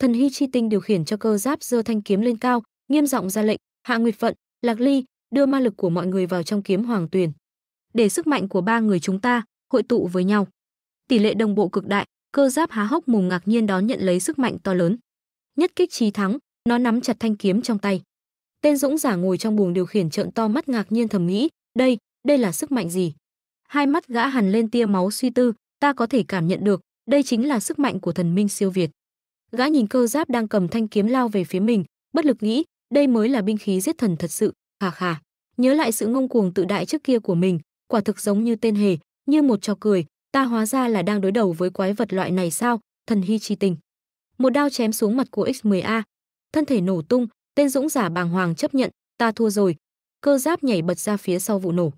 thần hy chi tinh điều khiển cho cơ giáp giơ thanh kiếm lên cao nghiêm giọng ra lệnh hạ nguyệt Phận, lạc ly đưa ma lực của mọi người vào trong kiếm hoàng tuyền để sức mạnh của ba người chúng ta hội tụ với nhau tỷ lệ đồng bộ cực đại cơ giáp há hốc mồm ngạc nhiên đón nhận lấy sức mạnh to lớn nhất kích trí thắng nó nắm chặt thanh kiếm trong tay tên dũng giả ngồi trong buồng điều khiển trợn to mắt ngạc nhiên thầm nghĩ đây đây là sức mạnh gì hai mắt gã hằn lên tia máu suy tư ta có thể cảm nhận được đây chính là sức mạnh của thần minh siêu việt gã nhìn cơ giáp đang cầm thanh kiếm lao về phía mình bất lực nghĩ đây mới là binh khí giết thần thật sự khà khà nhớ lại sự ngông cuồng tự đại trước kia của mình quả thực giống như tên hề như một trò cười ta hóa ra là đang đối đầu với quái vật loại này sao thần hy chi tình một đao chém xuống mặt của x10a thân thể nổ tung tên dũng giả bàng hoàng chấp nhận ta thua rồi cơ giáp nhảy bật ra phía sau vụ nổ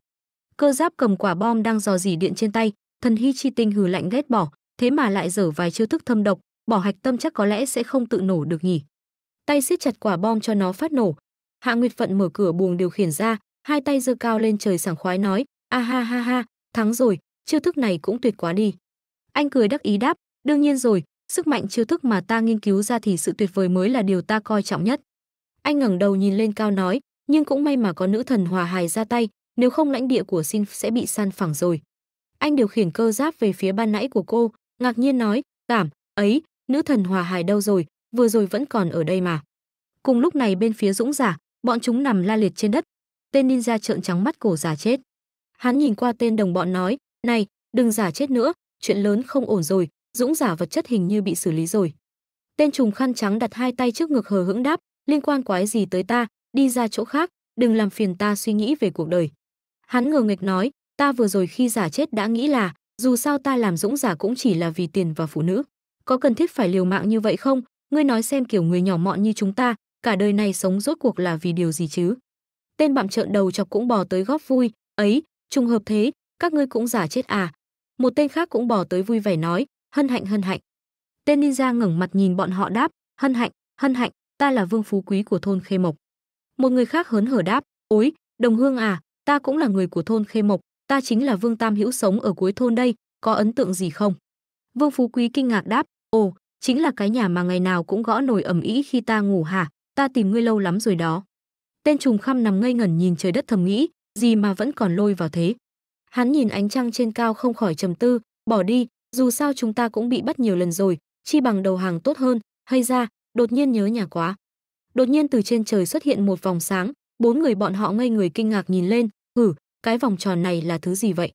cơ giáp cầm quả bom đang dò dỉ điện trên tay thần hy chi tinh hừ lạnh ghét bỏ thế mà lại dở vài chiêu thức thâm độc bỏ hạch tâm chắc có lẽ sẽ không tự nổ được nhỉ. Tay siết chặt quả bom cho nó phát nổ. Hạ Nguyệt Phận mở cửa buồng điều khiển ra, hai tay giơ cao lên trời sảng khoái nói, a ha ha ha, thắng rồi, chiêu thức này cũng tuyệt quá đi. Anh cười đắc ý đáp, đương nhiên rồi, sức mạnh chiêu thức mà ta nghiên cứu ra thì sự tuyệt vời mới là điều ta coi trọng nhất. Anh ngẩng đầu nhìn lên cao nói, nhưng cũng may mà có nữ thần hòa hài ra tay, nếu không lãnh địa của Sinh sẽ bị san phẳng rồi. Anh điều khiển cơ giáp về phía ban nãy của cô, ngạc nhiên nói, cảm, ấy, nữ thần hòa hài đâu rồi, vừa rồi vẫn còn ở đây mà. Cùng lúc này bên phía dũng giả, bọn chúng nằm la liệt trên đất. Tên ninja trợn trắng mắt cổ giả chết. Hắn nhìn qua tên đồng bọn nói, này, đừng giả chết nữa, chuyện lớn không ổn rồi, dũng giả vật chất hình như bị xử lý rồi. Tên trùng khăn trắng đặt hai tay trước ngực hờ hững đáp, liên quan quái gì tới ta, đi ra chỗ khác, đừng làm phiền ta suy nghĩ về cuộc đời. Hắn ngờ nghịch nói, ta vừa rồi khi giả chết đã nghĩ là, dù sao ta làm dũng giả cũng chỉ là vì tiền và phụ nữ có cần thiết phải liều mạng như vậy không ngươi nói xem kiểu người nhỏ mọn như chúng ta cả đời này sống rốt cuộc là vì điều gì chứ tên bạm trợn đầu chọc cũng bò tới góp vui ấy trùng hợp thế các ngươi cũng giả chết à một tên khác cũng bò tới vui vẻ nói hân hạnh hân hạnh tên ninja ngẩng mặt nhìn bọn họ đáp hân hạnh hân hạnh ta là vương phú quý của thôn khê mộc một người khác hớn hở đáp ối đồng hương à ta cũng là người của thôn khê mộc ta chính là vương tam hữu sống ở cuối thôn đây có ấn tượng gì không Vương Phú Quý kinh ngạc đáp, ồ, chính là cái nhà mà ngày nào cũng gõ nổi ẩm ĩ khi ta ngủ hả, ta tìm ngươi lâu lắm rồi đó. Tên trùng khăm nằm ngây ngẩn nhìn trời đất thầm nghĩ, gì mà vẫn còn lôi vào thế. Hắn nhìn ánh trăng trên cao không khỏi trầm tư, bỏ đi, dù sao chúng ta cũng bị bắt nhiều lần rồi, chi bằng đầu hàng tốt hơn, hay ra, đột nhiên nhớ nhà quá. Đột nhiên từ trên trời xuất hiện một vòng sáng, bốn người bọn họ ngây người kinh ngạc nhìn lên, hử, cái vòng tròn này là thứ gì vậy?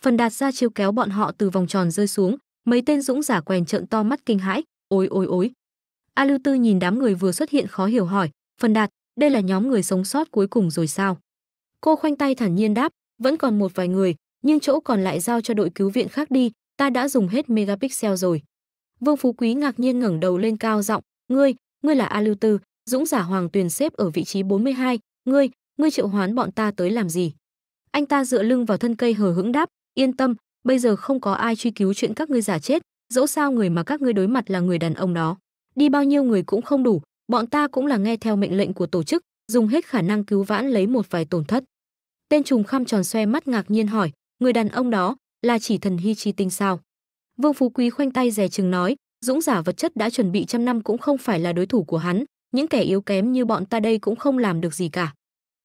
Phần đạt ra chiêu kéo bọn họ từ vòng tròn rơi xuống, Mấy tên dũng giả quèn trợn to mắt kinh hãi, ôi ôi ôi. A Lưu Tư nhìn đám người vừa xuất hiện khó hiểu hỏi, "Phần Đạt, đây là nhóm người sống sót cuối cùng rồi sao?" Cô khoanh tay thản nhiên đáp, "Vẫn còn một vài người, nhưng chỗ còn lại giao cho đội cứu viện khác đi, ta đã dùng hết megapixel rồi." Vương Phú Quý ngạc nhiên ngẩng đầu lên cao giọng, "Ngươi, ngươi là A Lưu Tư, dũng giả Hoàng Tuyền xếp ở vị trí 42, ngươi, ngươi triệu hoán bọn ta tới làm gì?" Anh ta dựa lưng vào thân cây hờ hững đáp, "Yên tâm, bây giờ không có ai truy cứu chuyện các ngươi giả chết dẫu sao người mà các ngươi đối mặt là người đàn ông đó đi bao nhiêu người cũng không đủ bọn ta cũng là nghe theo mệnh lệnh của tổ chức dùng hết khả năng cứu vãn lấy một vài tổn thất tên trùng khăm tròn xoe mắt ngạc nhiên hỏi người đàn ông đó là chỉ thần hy chi tinh sao vương phú quý khoanh tay dè chừng nói dũng giả vật chất đã chuẩn bị trăm năm cũng không phải là đối thủ của hắn những kẻ yếu kém như bọn ta đây cũng không làm được gì cả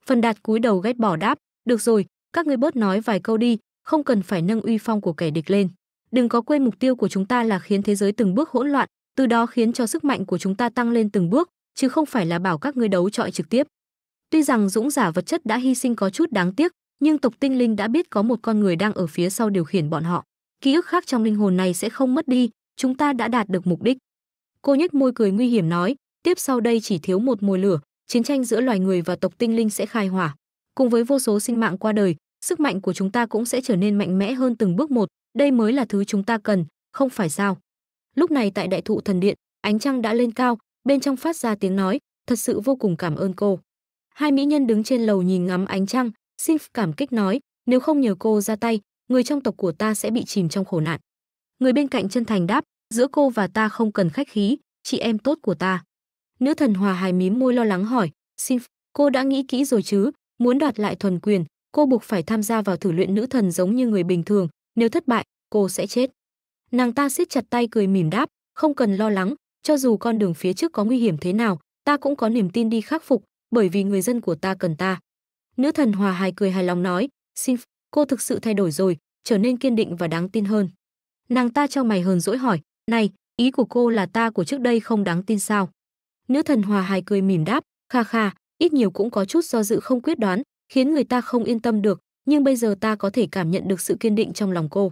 phần đạt cúi đầu ghét bỏ đáp được rồi các ngươi bớt nói vài câu đi không cần phải nâng uy phong của kẻ địch lên. Đừng có quên mục tiêu của chúng ta là khiến thế giới từng bước hỗn loạn, từ đó khiến cho sức mạnh của chúng ta tăng lên từng bước, chứ không phải là bảo các ngươi đấu trọi trực tiếp. Tuy rằng dũng giả vật chất đã hy sinh có chút đáng tiếc, nhưng tộc tinh linh đã biết có một con người đang ở phía sau điều khiển bọn họ. Ký ức khác trong linh hồn này sẽ không mất đi, chúng ta đã đạt được mục đích. Cô nhếch môi cười nguy hiểm nói, tiếp sau đây chỉ thiếu một mùi lửa, chiến tranh giữa loài người và tộc tinh linh sẽ khai hỏa. Cùng với vô số sinh mạng qua đời, sức mạnh của chúng ta cũng sẽ trở nên mạnh mẽ hơn từng bước một, đây mới là thứ chúng ta cần, không phải sao? Lúc này tại đại thụ thần điện, ánh trăng đã lên cao, bên trong phát ra tiếng nói, thật sự vô cùng cảm ơn cô. Hai mỹ nhân đứng trên lầu nhìn ngắm ánh trăng, Sif cảm kích nói, nếu không nhờ cô ra tay, người trong tộc của ta sẽ bị chìm trong khổ nạn. Người bên cạnh chân thành đáp, giữa cô và ta không cần khách khí, chị em tốt của ta. Nữ thần hòa hài mím môi lo lắng hỏi, Sif, cô đã nghĩ kỹ rồi chứ, muốn đoạt lại thuần quyền, cô buộc phải tham gia vào thử luyện nữ thần giống như người bình thường, nếu thất bại, cô sẽ chết. Nàng ta siết chặt tay cười mỉm đáp, không cần lo lắng, cho dù con đường phía trước có nguy hiểm thế nào, ta cũng có niềm tin đi khắc phục, bởi vì người dân của ta cần ta. Nữ thần hòa hài cười hài lòng nói, xin cô thực sự thay đổi rồi, trở nên kiên định và đáng tin hơn. Nàng ta cho mày hờn dỗi hỏi, này, ý của cô là ta của trước đây không đáng tin sao? Nữ thần hòa hài cười mỉm đáp, kha kha, ít nhiều cũng có chút do dự không quyết đoán, khiến người ta không yên tâm được, nhưng bây giờ ta có thể cảm nhận được sự kiên định trong lòng cô.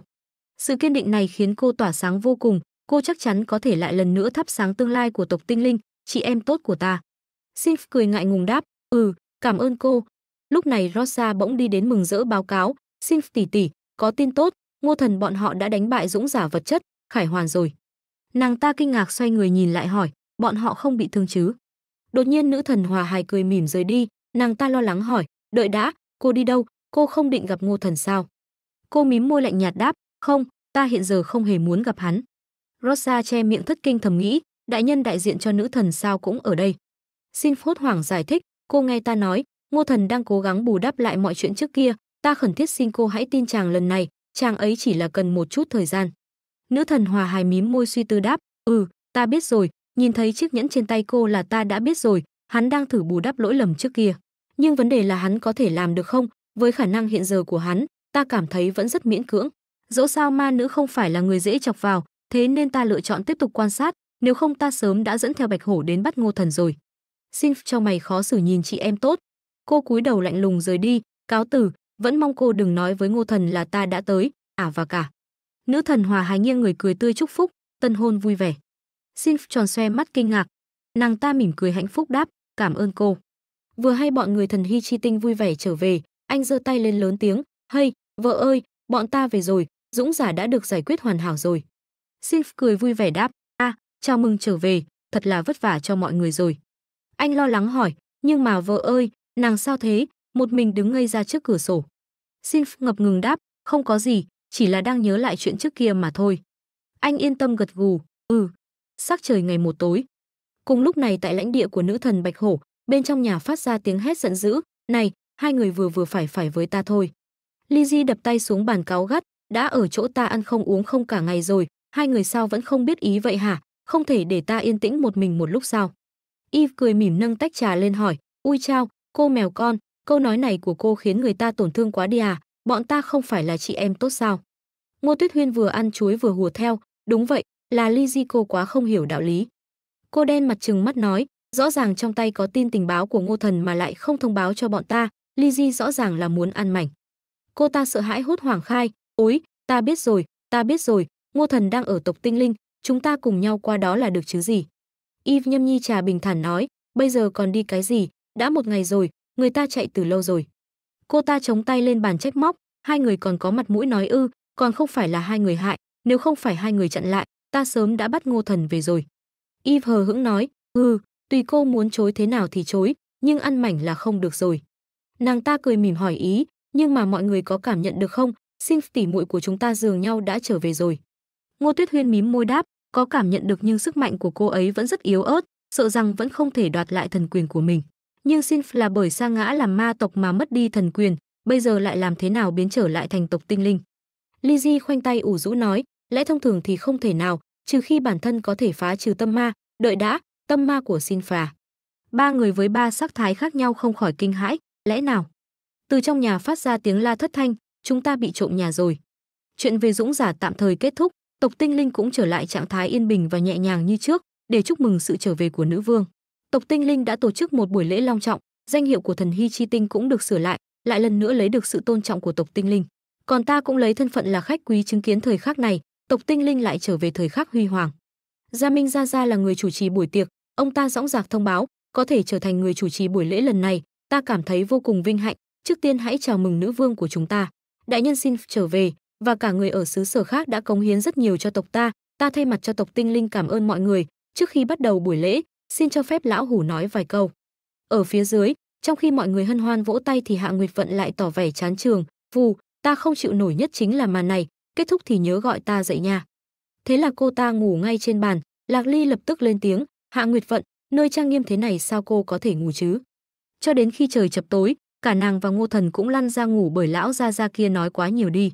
Sự kiên định này khiến cô tỏa sáng vô cùng, cô chắc chắn có thể lại lần nữa thắp sáng tương lai của tộc tinh linh, chị em tốt của ta. Sinf cười ngại ngùng đáp, ừ, cảm ơn cô. Lúc này Rosa bỗng đi đến mừng rỡ báo cáo, Sinf tỷ tỷ, có tin tốt, ngô thần bọn họ đã đánh bại dũng giả vật chất, khải hoàn rồi. Nàng ta kinh ngạc xoay người nhìn lại hỏi, bọn họ không bị thương chứ? Đột nhiên nữ thần hòa hài cười mỉm rời đi, nàng ta lo lắng hỏi, đợi đã cô đi đâu cô không định gặp ngô thần sao cô mím môi lạnh nhạt đáp không ta hiện giờ không hề muốn gặp hắn rosa che miệng thất kinh thầm nghĩ đại nhân đại diện cho nữ thần sao cũng ở đây xin phốt hoảng giải thích cô nghe ta nói ngô thần đang cố gắng bù đắp lại mọi chuyện trước kia ta khẩn thiết xin cô hãy tin chàng lần này chàng ấy chỉ là cần một chút thời gian nữ thần hòa hài mím môi suy tư đáp ừ ta biết rồi nhìn thấy chiếc nhẫn trên tay cô là ta đã biết rồi hắn đang thử bù đắp lỗi lầm trước kia nhưng vấn đề là hắn có thể làm được không với khả năng hiện giờ của hắn ta cảm thấy vẫn rất miễn cưỡng dẫu sao ma nữ không phải là người dễ chọc vào thế nên ta lựa chọn tiếp tục quan sát nếu không ta sớm đã dẫn theo bạch hổ đến bắt ngô thần rồi xin cho mày khó xử nhìn chị em tốt cô cúi đầu lạnh lùng rời đi cáo tử vẫn mong cô đừng nói với ngô thần là ta đã tới ả à và cả nữ thần hòa hài nghiêng người cười tươi chúc phúc tân hôn vui vẻ xin tròn xoe mắt kinh ngạc nàng ta mỉm cười hạnh phúc đáp cảm ơn cô Vừa hay bọn người thần hy chi tinh vui vẻ trở về, anh giơ tay lên lớn tiếng, "Hey, vợ ơi, bọn ta về rồi, dũng giả đã được giải quyết hoàn hảo rồi." Sif cười vui vẻ đáp, "A, chào mừng trở về, thật là vất vả cho mọi người rồi." Anh lo lắng hỏi, "Nhưng mà vợ ơi, nàng sao thế, một mình đứng ngây ra trước cửa sổ?" Sif ngập ngừng đáp, "Không có gì, chỉ là đang nhớ lại chuyện trước kia mà thôi." Anh yên tâm gật gù, "Ừ." Sắc trời ngày một tối. Cùng lúc này tại lãnh địa của nữ thần Bạch Hổ, bên trong nhà phát ra tiếng hét giận dữ, "Này, hai người vừa vừa phải phải với ta thôi." Ly Di đập tay xuống bàn cáo gắt, "Đã ở chỗ ta ăn không uống không cả ngày rồi, hai người sao vẫn không biết ý vậy hả? Không thể để ta yên tĩnh một mình một lúc sao?" Yves cười mỉm nâng tách trà lên hỏi, "Ui chao, cô mèo con, câu nói này của cô khiến người ta tổn thương quá đi à, bọn ta không phải là chị em tốt sao?" Ngô Tuyết Huyên vừa ăn chuối vừa hùa theo, "Đúng vậy, là Ly Di cô quá không hiểu đạo lý." Cô đen mặt trừng mắt nói, rõ ràng trong tay có tin tình báo của ngô thần mà lại không thông báo cho bọn ta ly di rõ ràng là muốn ăn mảnh cô ta sợ hãi hốt hoảng khai ối ta biết rồi ta biết rồi ngô thần đang ở tộc tinh linh chúng ta cùng nhau qua đó là được chứ gì y nhâm nhi trà bình thản nói bây giờ còn đi cái gì đã một ngày rồi người ta chạy từ lâu rồi cô ta chống tay lên bàn trách móc hai người còn có mặt mũi nói ư còn không phải là hai người hại nếu không phải hai người chặn lại ta sớm đã bắt ngô thần về rồi y hờ hững nói ừ Tùy cô muốn chối thế nào thì chối, nhưng ăn mảnh là không được rồi. Nàng ta cười mỉm hỏi ý, nhưng mà mọi người có cảm nhận được không, Sinh tỉ muội của chúng ta dường nhau đã trở về rồi. Ngô Tuyết Huyên mím môi đáp, có cảm nhận được nhưng sức mạnh của cô ấy vẫn rất yếu ớt, sợ rằng vẫn không thể đoạt lại thần quyền của mình. Nhưng sinh là bởi sa ngã làm ma tộc mà mất đi thần quyền, bây giờ lại làm thế nào biến trở lại thành tộc tinh linh. Ly Di khoanh tay ủ rũ nói, lẽ thông thường thì không thể nào, trừ khi bản thân có thể phá trừ tâm ma, đợi đã, tâm ma của Sin Phà. Ba người với ba sắc thái khác nhau không khỏi kinh hãi, lẽ nào? Từ trong nhà phát ra tiếng la thất thanh, chúng ta bị trộm nhà rồi. Chuyện về Dũng giả tạm thời kết thúc, tộc tinh linh cũng trở lại trạng thái yên bình và nhẹ nhàng như trước, để chúc mừng sự trở về của nữ vương. Tộc tinh linh đã tổ chức một buổi lễ long trọng, danh hiệu của thần Hy Chi Tinh cũng được sửa lại, lại lần nữa lấy được sự tôn trọng của tộc tinh linh. Còn ta cũng lấy thân phận là khách quý chứng kiến thời khắc này, tộc tinh linh lại trở về thời khắc huy hoàng. Gia Minh Gia Gia là người chủ trì buổi tiệc, ông ta dõng dạc thông báo có thể trở thành người chủ trì buổi lễ lần này ta cảm thấy vô cùng vinh hạnh trước tiên hãy chào mừng nữ vương của chúng ta đại nhân xin trở về và cả người ở xứ sở khác đã cống hiến rất nhiều cho tộc ta ta thay mặt cho tộc tinh linh cảm ơn mọi người trước khi bắt đầu buổi lễ xin cho phép lão hủ nói vài câu ở phía dưới trong khi mọi người hân hoan vỗ tay thì hạ nguyệt vận lại tỏ vẻ chán trường vù ta không chịu nổi nhất chính là màn này kết thúc thì nhớ gọi ta dậy nha thế là cô ta ngủ ngay trên bàn lạc ly lập tức lên tiếng Hạ Nguyệt Vận, nơi trang nghiêm thế này sao cô có thể ngủ chứ? Cho đến khi trời chập tối, cả nàng và Ngô Thần cũng lăn ra ngủ bởi lão gia gia kia nói quá nhiều đi.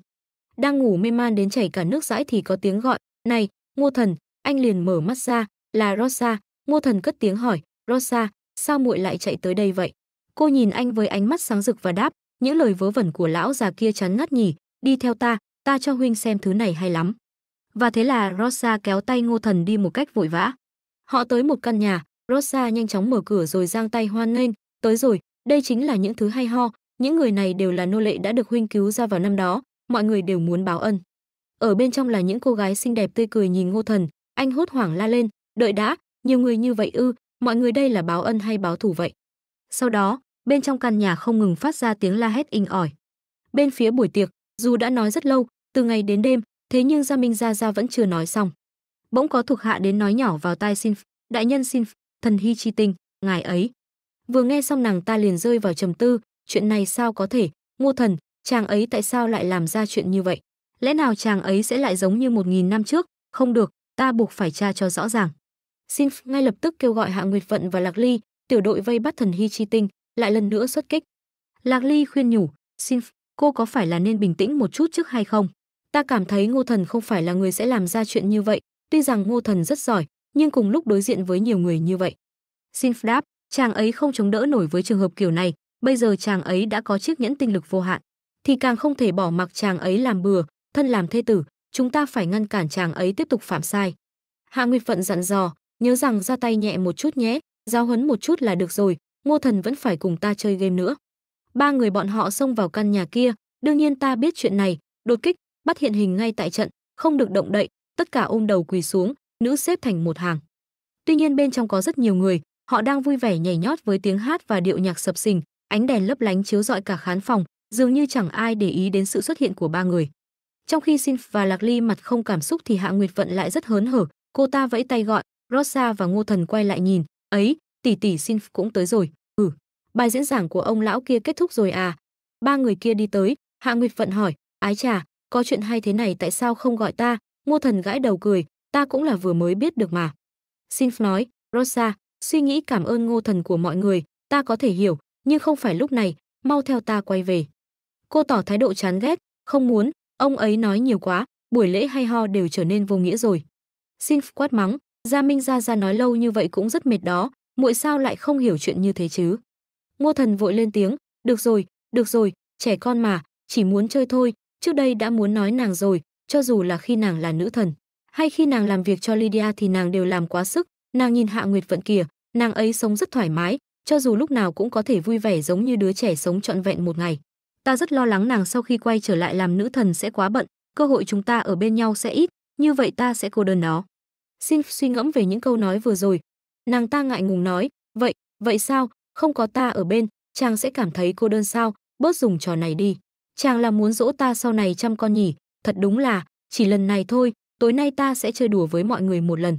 Đang ngủ mê man đến chảy cả nước dãi thì có tiếng gọi, "Này, Ngô Thần." Anh liền mở mắt ra, là Rosa. Ngô Thần cất tiếng hỏi, "Rosa, sao muội lại chạy tới đây vậy?" Cô nhìn anh với ánh mắt sáng rực và đáp, "Những lời vớ vẩn của lão già kia chán ngắt nhỉ, đi theo ta, ta cho huynh xem thứ này hay lắm." Và thế là Rosa kéo tay Ngô Thần đi một cách vội vã. Họ tới một căn nhà, Rosa nhanh chóng mở cửa rồi giang tay hoan nghênh, tới rồi, đây chính là những thứ hay ho, những người này đều là nô lệ đã được huynh cứu ra vào năm đó, mọi người đều muốn báo ân. Ở bên trong là những cô gái xinh đẹp tươi cười nhìn Ngô Thần, anh hốt hoảng la lên, đợi đã, nhiều người như vậy ư, mọi người đây là báo ân hay báo thù vậy? Sau đó, bên trong căn nhà không ngừng phát ra tiếng la hét inh ỏi. Bên phía buổi tiệc, dù đã nói rất lâu, từ ngày đến đêm, thế nhưng Gia Minh Gia Gia vẫn chưa nói xong bỗng có thuộc hạ đến nói nhỏ vào tai xin đại nhân xin thần hy chi tinh ngài ấy vừa nghe xong nàng ta liền rơi vào trầm tư chuyện này sao có thể ngô thần chàng ấy tại sao lại làm ra chuyện như vậy lẽ nào chàng ấy sẽ lại giống như một nghìn năm trước không được ta buộc phải tra cho rõ ràng xin ngay lập tức kêu gọi hạ nguyệt vận và lạc ly tiểu đội vây bắt thần hy chi tinh lại lần nữa xuất kích lạc ly khuyên nhủ xin cô có phải là nên bình tĩnh một chút trước hay không ta cảm thấy ngô thần không phải là người sẽ làm ra chuyện như vậy Tuy rằng Ngô Thần rất giỏi, nhưng cùng lúc đối diện với nhiều người như vậy. Xin đáp, chàng ấy không chống đỡ nổi với trường hợp kiểu này, bây giờ chàng ấy đã có chiếc nhẫn tinh lực vô hạn, thì càng không thể bỏ mặc chàng ấy làm bừa, thân làm thê tử, chúng ta phải ngăn cản chàng ấy tiếp tục phạm sai. Hạ Nguyệt Phận dặn dò, nhớ rằng ra tay nhẹ một chút nhé, giao huấn một chút là được rồi, Ngô Thần vẫn phải cùng ta chơi game nữa. Ba người bọn họ xông vào căn nhà kia, đương nhiên ta biết chuyện này, đột kích, bắt hiện hình ngay tại trận, không được động đậy, tất cả ôm đầu quỳ xuống, nữ xếp thành một hàng. Tuy nhiên bên trong có rất nhiều người, họ đang vui vẻ nhảy nhót với tiếng hát và điệu nhạc sập sình, ánh đèn lấp lánh chiếu rọi cả khán phòng, dường như chẳng ai để ý đến sự xuất hiện của ba người. Trong khi Sin và Lạc Ly mặt không cảm xúc thì Hạ Nguyệt Vận lại rất hớn hở, cô ta vẫy tay gọi, Rosa và Ngô Thần quay lại nhìn, "Ấy, tỷ tỷ Sin cũng tới rồi." "Ừ, bài diễn giảng của ông lão kia kết thúc rồi à?" Ba người kia đi tới, Hạ Nguyệt Vận hỏi, "Ái chà, có chuyện hay thế này tại sao không gọi ta?" Ngô Thần gãi đầu cười, ta cũng là vừa mới biết được mà. Sinh nói, Rosa, suy nghĩ cảm ơn Ngô Thần của mọi người, ta có thể hiểu, nhưng không phải lúc này, mau theo ta quay về. Cô tỏ thái độ chán ghét, không muốn, ông ấy nói nhiều quá, buổi lễ hay ho đều trở nên vô nghĩa rồi. Sinh quát mắng, Gia Minh Gia Gia nói lâu như vậy cũng rất mệt đó, muội sao lại không hiểu chuyện như thế chứ. Ngô Thần vội lên tiếng, được rồi, được rồi, trẻ con mà, chỉ muốn chơi thôi, trước đây đã muốn nói nàng rồi, cho dù là khi nàng là nữ thần, hay khi nàng làm việc cho Lydia thì nàng đều làm quá sức, nàng nhìn Hạ Nguyệt Vận kìa, nàng ấy sống rất thoải mái, cho dù lúc nào cũng có thể vui vẻ giống như đứa trẻ sống trọn vẹn một ngày. Ta rất lo lắng nàng sau khi quay trở lại làm nữ thần sẽ quá bận, cơ hội chúng ta ở bên nhau sẽ ít, như vậy ta sẽ cô đơn nó. Xin suy ngẫm về những câu nói vừa rồi. Nàng ta ngại ngùng nói, vậy, vậy sao, không có ta ở bên, chàng sẽ cảm thấy cô đơn sao, bớt dùng trò này đi. Chàng là muốn dỗ ta sau này chăm con nhỉ, thật đúng là, chỉ lần này thôi, tối nay ta sẽ chơi đùa với mọi người một lần.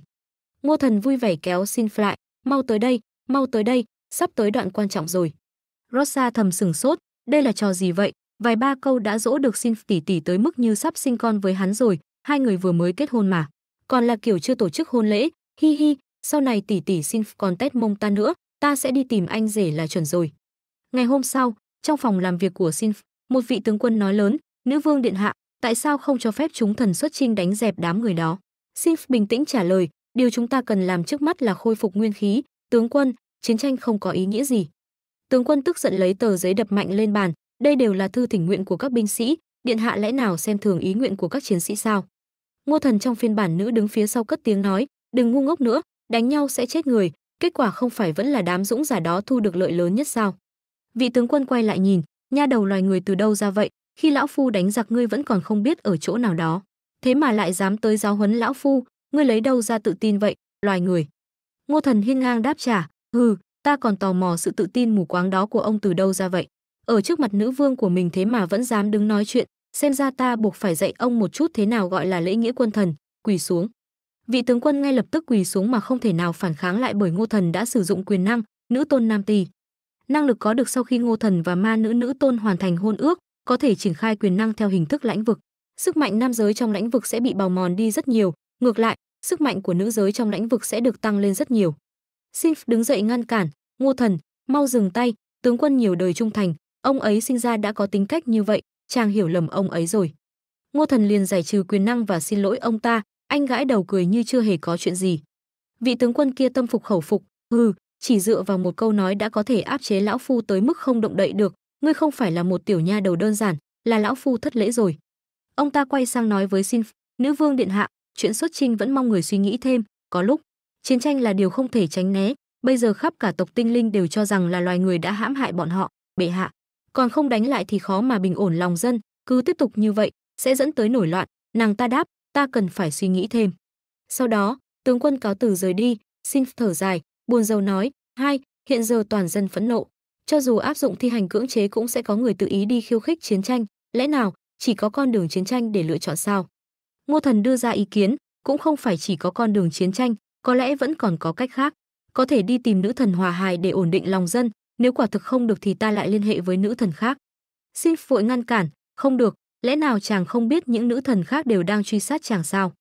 Ngô Thần vui vẻ kéo xin lại, mau tới đây, mau tới đây, sắp tới đoạn quan trọng rồi. Rosa thầm sửng sốt, đây là trò gì vậy? Vài ba câu đã dỗ được xin tỷ tỷ tới mức như sắp sinh con với hắn rồi, hai người vừa mới kết hôn mà. Còn là kiểu chưa tổ chức hôn lễ, hi hi, sau này tỷ tỷ xin còn tết mông ta nữa, ta sẽ đi tìm anh rể là chuẩn rồi. Ngày hôm sau, trong phòng làm việc của xin, một vị tướng quân nói lớn, nữ vương điện hạ, tại sao không cho phép chúng thần xuất chinh đánh dẹp đám người đó? Sif bình tĩnh trả lời, điều chúng ta cần làm trước mắt là khôi phục nguyên khí, tướng quân, chiến tranh không có ý nghĩa gì. Tướng quân tức giận lấy tờ giấy đập mạnh lên bàn, đây đều là thư thỉnh nguyện của các binh sĩ, điện hạ lẽ nào xem thường ý nguyện của các chiến sĩ sao? Ngô thần trong phiên bản nữ đứng phía sau cất tiếng nói, đừng ngu ngốc nữa, đánh nhau sẽ chết người, kết quả không phải vẫn là đám dũng giả đó thu được lợi lớn nhất sao? Vị tướng quân quay lại nhìn, nha đầu loài người từ đâu ra vậy, khi lão phu đánh giặc ngươi vẫn còn không biết ở chỗ nào đó thế mà lại dám tới giáo huấn lão phu ngươi lấy đâu ra tự tin vậy loài người ngô thần hiên ngang đáp trả hừ ta còn tò mò sự tự tin mù quáng đó của ông từ đâu ra vậy ở trước mặt nữ vương của mình thế mà vẫn dám đứng nói chuyện xem ra ta buộc phải dạy ông một chút thế nào gọi là lễ nghĩa quân thần quỳ xuống vị tướng quân ngay lập tức quỳ xuống mà không thể nào phản kháng lại bởi ngô thần đã sử dụng quyền năng nữ tôn nam tỳ năng lực có được sau khi ngô thần và ma nữ nữ tôn hoàn thành hôn ước có thể triển khai quyền năng theo hình thức lãnh vực. Sức mạnh nam giới trong lãnh vực sẽ bị bào mòn đi rất nhiều, ngược lại, sức mạnh của nữ giới trong lãnh vực sẽ được tăng lên rất nhiều. Sinf đứng dậy ngăn cản, Ngô Thần, mau dừng tay, tướng quân nhiều đời trung thành, ông ấy sinh ra đã có tính cách như vậy, chàng hiểu lầm ông ấy rồi. Ngô Thần liền giải trừ quyền năng và xin lỗi ông ta, anh gãi đầu cười như chưa hề có chuyện gì. Vị tướng quân kia tâm phục khẩu phục, hừ, chỉ dựa vào một câu nói đã có thể áp chế lão phu tới mức không động đậy được, ngươi không phải là một tiểu nha đầu đơn giản, là lão phu thất lễ rồi. Ông ta quay sang nói với Xin, nữ vương điện hạ, chuyện xuất trinh vẫn mong người suy nghĩ thêm, có lúc chiến tranh là điều không thể tránh né, bây giờ khắp cả tộc tinh linh đều cho rằng là loài người đã hãm hại bọn họ, bệ hạ, còn không đánh lại thì khó mà bình ổn lòng dân, cứ tiếp tục như vậy sẽ dẫn tới nổi loạn, nàng ta đáp, ta cần phải suy nghĩ thêm. Sau đó, tướng quân cáo từ rời đi, xin thở dài, buồn rầu nói, hai, hiện giờ toàn dân phẫn nộ, cho dù áp dụng thi hành cưỡng chế cũng sẽ có người tự ý đi khiêu khích chiến tranh, lẽ nào chỉ có con đường chiến tranh để lựa chọn sao? Ngô Thần đưa ra ý kiến, cũng không phải chỉ có con đường chiến tranh, có lẽ vẫn còn có cách khác, có thể đi tìm nữ thần hòa hài để ổn định lòng dân, nếu quả thực không được thì ta lại liên hệ với nữ thần khác. Xin vội ngăn cản, không được, lẽ nào chàng không biết những nữ thần khác đều đang truy sát chàng sao?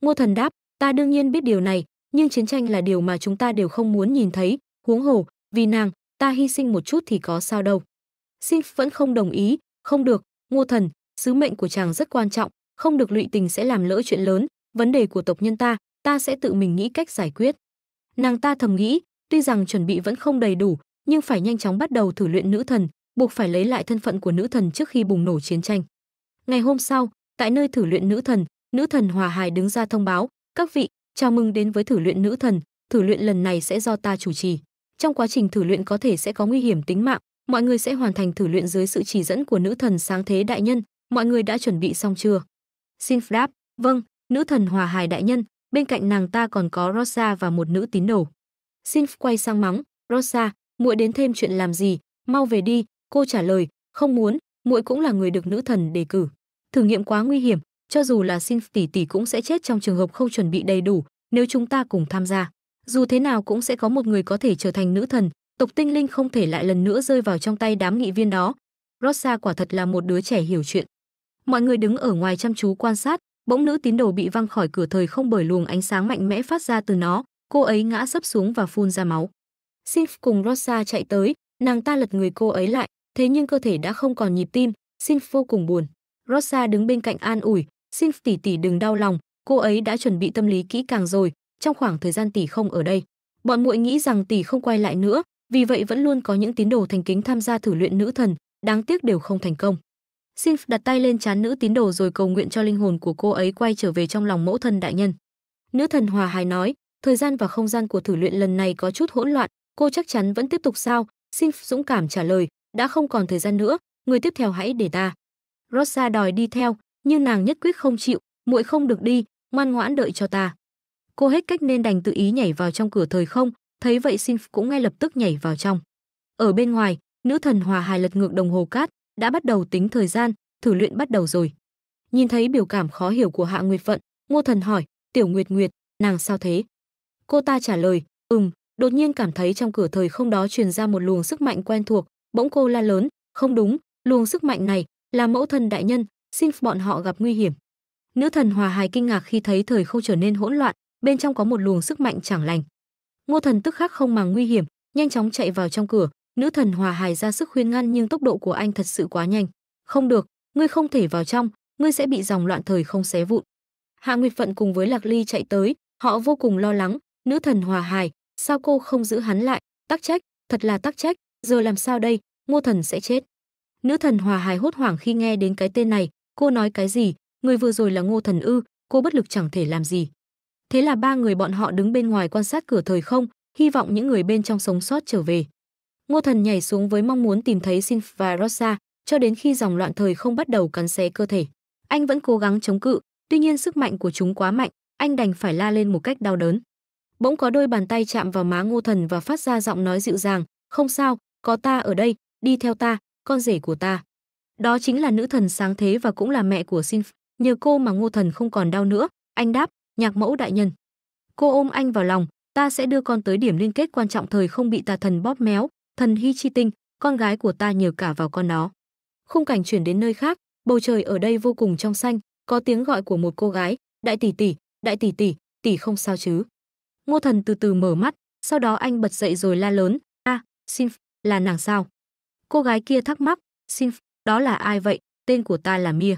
Ngô Thần đáp, ta đương nhiên biết điều này, nhưng chiến tranh là điều mà chúng ta đều không muốn nhìn thấy, huống hồ, vì nàng, ta hy sinh một chút thì có sao đâu. Sinh vẫn không đồng ý, không được, ngô thần, sứ mệnh của chàng rất quan trọng, không được lụy tình sẽ làm lỡ chuyện lớn, vấn đề của tộc nhân ta, ta sẽ tự mình nghĩ cách giải quyết. Nàng ta thầm nghĩ, tuy rằng chuẩn bị vẫn không đầy đủ, nhưng phải nhanh chóng bắt đầu thử luyện nữ thần, buộc phải lấy lại thân phận của nữ thần trước khi bùng nổ chiến tranh. Ngày hôm sau, tại nơi thử luyện nữ thần, nữ thần Hòa Hải đứng ra thông báo, "Các vị, chào mừng đến với thử luyện nữ thần, thử luyện lần này sẽ do ta chủ trì." trong quá trình thử luyện có thể sẽ có nguy hiểm tính mạng mọi người sẽ hoàn thành thử luyện dưới sự chỉ dẫn của nữ thần sáng thế đại nhân mọi người đã chuẩn bị xong chưa xin đáp vâng nữ thần hòa hài đại nhân bên cạnh nàng ta còn có rosa và một nữ tín đồ xin quay sang mắng rosa muội đến thêm chuyện làm gì mau về đi cô trả lời không muốn muội cũng là người được nữ thần đề cử thử nghiệm quá nguy hiểm cho dù là xin tỷ tỷ cũng sẽ chết trong trường hợp không chuẩn bị đầy đủ nếu chúng ta cùng tham gia dù thế nào cũng sẽ có một người có thể trở thành nữ thần tộc tinh linh không thể lại lần nữa rơi vào trong tay đám nghị viên đó rosa quả thật là một đứa trẻ hiểu chuyện mọi người đứng ở ngoài chăm chú quan sát bỗng nữ tín đồ bị văng khỏi cửa thời không bởi luồng ánh sáng mạnh mẽ phát ra từ nó cô ấy ngã sấp xuống và phun ra máu Sinf cùng rosa chạy tới nàng ta lật người cô ấy lại thế nhưng cơ thể đã không còn nhịp tim Sinf vô cùng buồn. Rosa đứng bên cạnh an ủi, Sinf tỷ tỷ đừng đau lòng, cô ấy đã chuẩn bị tâm lý kỹ càng rồi, trong khoảng thời gian tỷ không ở đây bọn muội nghĩ rằng tỷ không quay lại nữa vì vậy vẫn luôn có những tín đồ thành kính tham gia thử luyện nữ thần đáng tiếc đều không thành công xin đặt tay lên trán nữ tín đồ rồi cầu nguyện cho linh hồn của cô ấy quay trở về trong lòng mẫu thân đại nhân nữ thần hòa hài nói thời gian và không gian của thử luyện lần này có chút hỗn loạn cô chắc chắn vẫn tiếp tục sao xin dũng cảm trả lời đã không còn thời gian nữa người tiếp theo hãy để ta rosa đòi đi theo nhưng nàng nhất quyết không chịu muội không được đi ngoan ngoãn đợi cho ta Cô hết cách nên đành tự ý nhảy vào trong cửa thời không, thấy vậy Xin cũng ngay lập tức nhảy vào trong. Ở bên ngoài, nữ thần hòa hài lật ngược đồng hồ cát, đã bắt đầu tính thời gian, thử luyện bắt đầu rồi. Nhìn thấy biểu cảm khó hiểu của Hạ Nguyệt Vận, Ngô Thần hỏi, "Tiểu Nguyệt Nguyệt, nàng sao thế?" Cô ta trả lời, "Ừm, đột nhiên cảm thấy trong cửa thời không đó truyền ra một luồng sức mạnh quen thuộc, bỗng cô la lớn, "Không đúng, luồng sức mạnh này là mẫu thần đại nhân, xin bọn họ gặp nguy hiểm." Nữ thần Hòa Hài kinh ngạc khi thấy thời không trở nên hỗn loạn, bên trong có một luồng sức mạnh chẳng lành. Ngô Thần tức khắc không màng nguy hiểm, nhanh chóng chạy vào trong cửa, nữ thần Hòa Hài ra sức khuyên ngăn nhưng tốc độ của anh thật sự quá nhanh. Không được, ngươi không thể vào trong, ngươi sẽ bị dòng loạn thời không xé vụn. Hạ Nguyệt Phận cùng với Lạc Ly chạy tới, họ vô cùng lo lắng, nữ thần Hòa Hài, sao cô không giữ hắn lại, tắc trách, thật là tắc trách, giờ làm sao đây, Ngô Thần sẽ chết. Nữ thần Hòa Hài hốt hoảng khi nghe đến cái tên này, cô nói cái gì, người vừa rồi là Ngô Thần ư, cô bất lực chẳng thể làm gì. Thế là ba người bọn họ đứng bên ngoài quan sát cửa thời không, hy vọng những người bên trong sống sót trở về. Ngô Thần nhảy xuống với mong muốn tìm thấy Sin và Rosa, cho đến khi dòng loạn thời không bắt đầu cắn xé cơ thể. Anh vẫn cố gắng chống cự, tuy nhiên sức mạnh của chúng quá mạnh, anh đành phải la lên một cách đau đớn. Bỗng có đôi bàn tay chạm vào má Ngô Thần và phát ra giọng nói dịu dàng, "Không sao, có ta ở đây, đi theo ta, con rể của ta." Đó chính là nữ thần sáng thế và cũng là mẹ của Sin, nhờ cô mà Ngô Thần không còn đau nữa, anh đáp, nhạc mẫu đại nhân cô ôm anh vào lòng ta sẽ đưa con tới điểm liên kết quan trọng thời không bị tà thần bóp méo thần hy chi tinh con gái của ta nhờ cả vào con nó khung cảnh chuyển đến nơi khác bầu trời ở đây vô cùng trong xanh có tiếng gọi của một cô gái đại tỷ tỷ đại tỷ tỷ tỷ không sao chứ ngô thần từ từ mở mắt sau đó anh bật dậy rồi la lớn a xin là nàng sao cô gái kia thắc mắc xin đó là ai vậy tên của ta là mia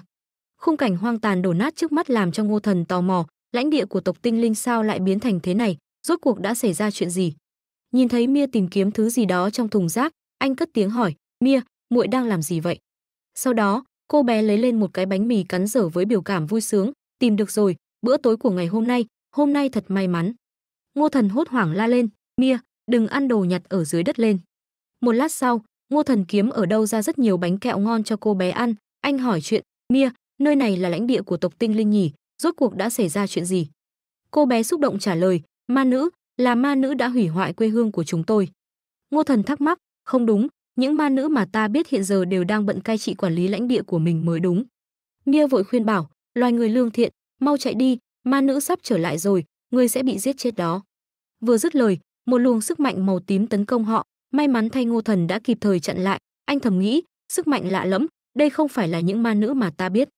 khung cảnh hoang tàn đổ nát trước mắt làm cho ngô thần tò mò lãnh địa của tộc tinh linh sao lại biến thành thế này, rốt cuộc đã xảy ra chuyện gì? Nhìn thấy Mia tìm kiếm thứ gì đó trong thùng rác, anh cất tiếng hỏi, "Mia, muội đang làm gì vậy?" Sau đó, cô bé lấy lên một cái bánh mì cắn dở với biểu cảm vui sướng, "Tìm được rồi, bữa tối của ngày hôm nay, hôm nay thật may mắn." Ngô Thần hốt hoảng la lên, "Mia, đừng ăn đồ nhặt ở dưới đất lên." Một lát sau, Ngô Thần kiếm ở đâu ra rất nhiều bánh kẹo ngon cho cô bé ăn, anh hỏi chuyện, "Mia, nơi này là lãnh địa của tộc tinh linh nhỉ, rốt cuộc đã xảy ra chuyện gì? Cô bé xúc động trả lời, ma nữ, là ma nữ đã hủy hoại quê hương của chúng tôi. Ngô thần thắc mắc, không đúng, những ma nữ mà ta biết hiện giờ đều đang bận cai trị quản lý lãnh địa của mình mới đúng. Mia vội khuyên bảo, loài người lương thiện, mau chạy đi, ma nữ sắp trở lại rồi, người sẽ bị giết chết đó. Vừa dứt lời, một luồng sức mạnh màu tím tấn công họ, may mắn thay Ngô Thần đã kịp thời chặn lại, anh thầm nghĩ, sức mạnh lạ lẫm, đây không phải là những ma nữ mà ta biết.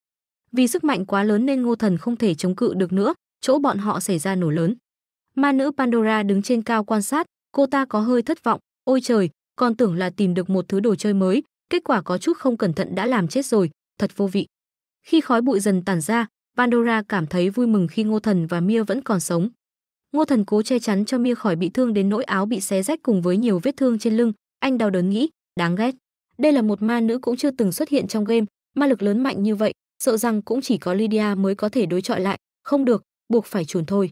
Vì sức mạnh quá lớn nên Ngô Thần không thể chống cự được nữa, chỗ bọn họ xảy ra nổ lớn. Ma nữ Pandora đứng trên cao quan sát, cô ta có hơi thất vọng, ôi trời, còn tưởng là tìm được một thứ đồ chơi mới, kết quả có chút không cẩn thận đã làm chết rồi, thật vô vị. Khi khói bụi dần tản ra, Pandora cảm thấy vui mừng khi Ngô Thần và Mia vẫn còn sống. Ngô Thần cố che chắn cho Mia khỏi bị thương đến nỗi áo bị xé rách cùng với nhiều vết thương trên lưng, anh đau đớn nghĩ, đáng ghét. Đây là một ma nữ cũng chưa từng xuất hiện trong game, ma lực lớn mạnh như vậy, sợ rằng cũng chỉ có Lydia mới có thể đối chọi lại, không được, buộc phải chuồn thôi.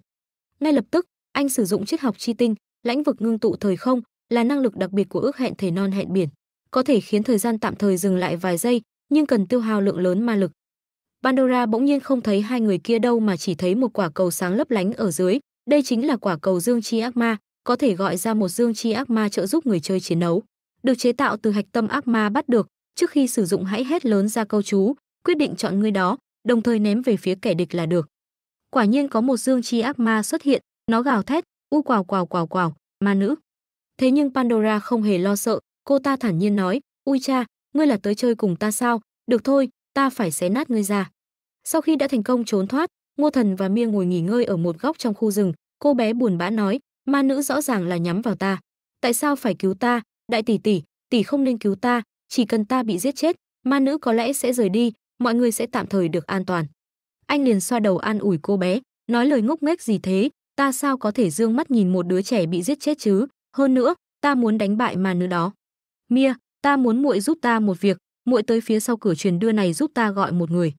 Ngay lập tức, anh sử dụng triết học chi tinh, lãnh vực ngưng tụ thời không, là năng lực đặc biệt của ước hẹn thể non hẹn biển, có thể khiến thời gian tạm thời dừng lại vài giây, nhưng cần tiêu hao lượng lớn ma lực. Pandora bỗng nhiên không thấy hai người kia đâu mà chỉ thấy một quả cầu sáng lấp lánh ở dưới, đây chính là quả cầu dương chi ác ma, có thể gọi ra một dương chi ác ma trợ giúp người chơi chiến đấu. Được chế tạo từ hạch tâm ác ma bắt được, trước khi sử dụng hãy hét lớn ra câu chú, quyết định chọn ngươi đó, đồng thời ném về phía kẻ địch là được. Quả nhiên có một dương chi ác ma xuất hiện, nó gào thét, u quào quào quào quào, ma nữ. Thế nhưng Pandora không hề lo sợ, cô ta thản nhiên nói, ui cha, ngươi là tới chơi cùng ta sao, được thôi, ta phải xé nát ngươi ra. Sau khi đã thành công trốn thoát, Ngô Thần và Mia ngồi nghỉ ngơi ở một góc trong khu rừng, cô bé buồn bã nói, ma nữ rõ ràng là nhắm vào ta. Tại sao phải cứu ta, đại tỷ tỷ, tỷ không nên cứu ta, chỉ cần ta bị giết chết, ma nữ có lẽ sẽ rời đi, mọi người sẽ tạm thời được an toàn. Anh liền xoa đầu an ủi cô bé, nói lời ngốc nghếch gì thế, ta sao có thể dương mắt nhìn một đứa trẻ bị giết chết chứ, hơn nữa, ta muốn đánh bại mà nữ đó. Mia, ta muốn muội giúp ta một việc, muội tới phía sau cửa truyền đưa này giúp ta gọi một người.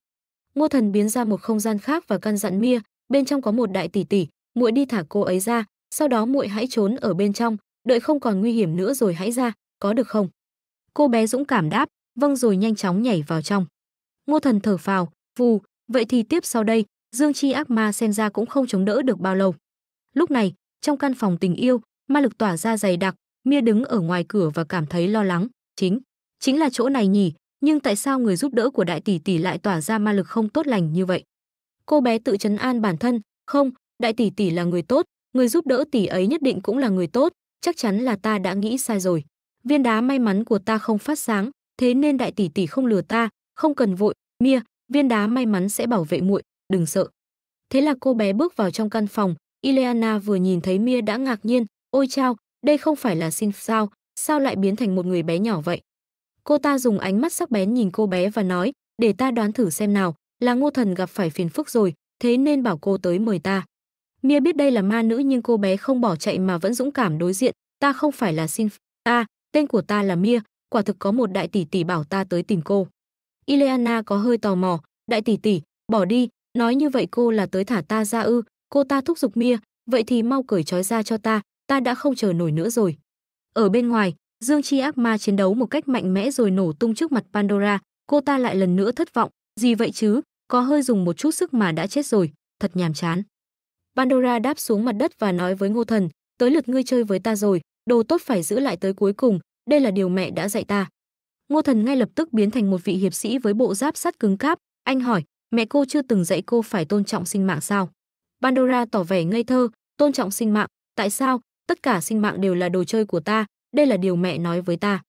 Ngô Thần biến ra một không gian khác và căn dặn Mia, bên trong có một đại tỷ tỷ, muội đi thả cô ấy ra, sau đó muội hãy trốn ở bên trong, đợi không còn nguy hiểm nữa rồi hãy ra, có được không? Cô bé dũng cảm đáp, vâng rồi nhanh chóng nhảy vào trong. Ngô Thần thở phào, vù, vậy thì tiếp sau đây, Dương Chi ác ma xem ra cũng không chống đỡ được bao lâu. Lúc này, trong căn phòng tình yêu, ma lực tỏa ra dày đặc, Mia đứng ở ngoài cửa và cảm thấy lo lắng, chính, chính là chỗ này nhỉ, nhưng tại sao người giúp đỡ của đại tỷ tỷ lại tỏa ra ma lực không tốt lành như vậy? Cô bé tự chấn an bản thân, không, đại tỷ tỷ là người tốt, người giúp đỡ tỷ ấy nhất định cũng là người tốt, chắc chắn là ta đã nghĩ sai rồi. Viên đá may mắn của ta không phát sáng, thế nên đại tỷ tỷ không lừa ta, không cần vội mia viên đá may mắn sẽ bảo vệ muội đừng sợ thế là cô bé bước vào trong căn phòng ileana vừa nhìn thấy mia đã ngạc nhiên ôi chao đây không phải là xin sao sao lại biến thành một người bé nhỏ vậy cô ta dùng ánh mắt sắc bén nhìn cô bé và nói để ta đoán thử xem nào là ngô thần gặp phải phiền phức rồi thế nên bảo cô tới mời ta mia biết đây là ma nữ nhưng cô bé không bỏ chạy mà vẫn dũng cảm đối diện ta không phải là xin ta à, tên của ta là mia quả thực có một đại tỷ tỷ bảo ta tới tìm cô Ileana có hơi tò mò, đại tỷ tỷ, bỏ đi, nói như vậy cô là tới thả ta ra ư, cô ta thúc giục Mia, vậy thì mau cởi trói ra cho ta, ta đã không chờ nổi nữa rồi. Ở bên ngoài, Dương Chi ác ma chiến đấu một cách mạnh mẽ rồi nổ tung trước mặt Pandora, cô ta lại lần nữa thất vọng, gì vậy chứ, có hơi dùng một chút sức mà đã chết rồi, thật nhàm chán. Pandora đáp xuống mặt đất và nói với Ngô Thần, tới lượt ngươi chơi với ta rồi, đồ tốt phải giữ lại tới cuối cùng, đây là điều mẹ đã dạy ta. Ngô Thần ngay lập tức biến thành một vị hiệp sĩ với bộ giáp sắt cứng cáp, anh hỏi, mẹ cô chưa từng dạy cô phải tôn trọng sinh mạng sao? Pandora tỏ vẻ ngây thơ, tôn trọng sinh mạng, tại sao? Tất cả sinh mạng đều là đồ chơi của ta, đây là điều mẹ nói với ta.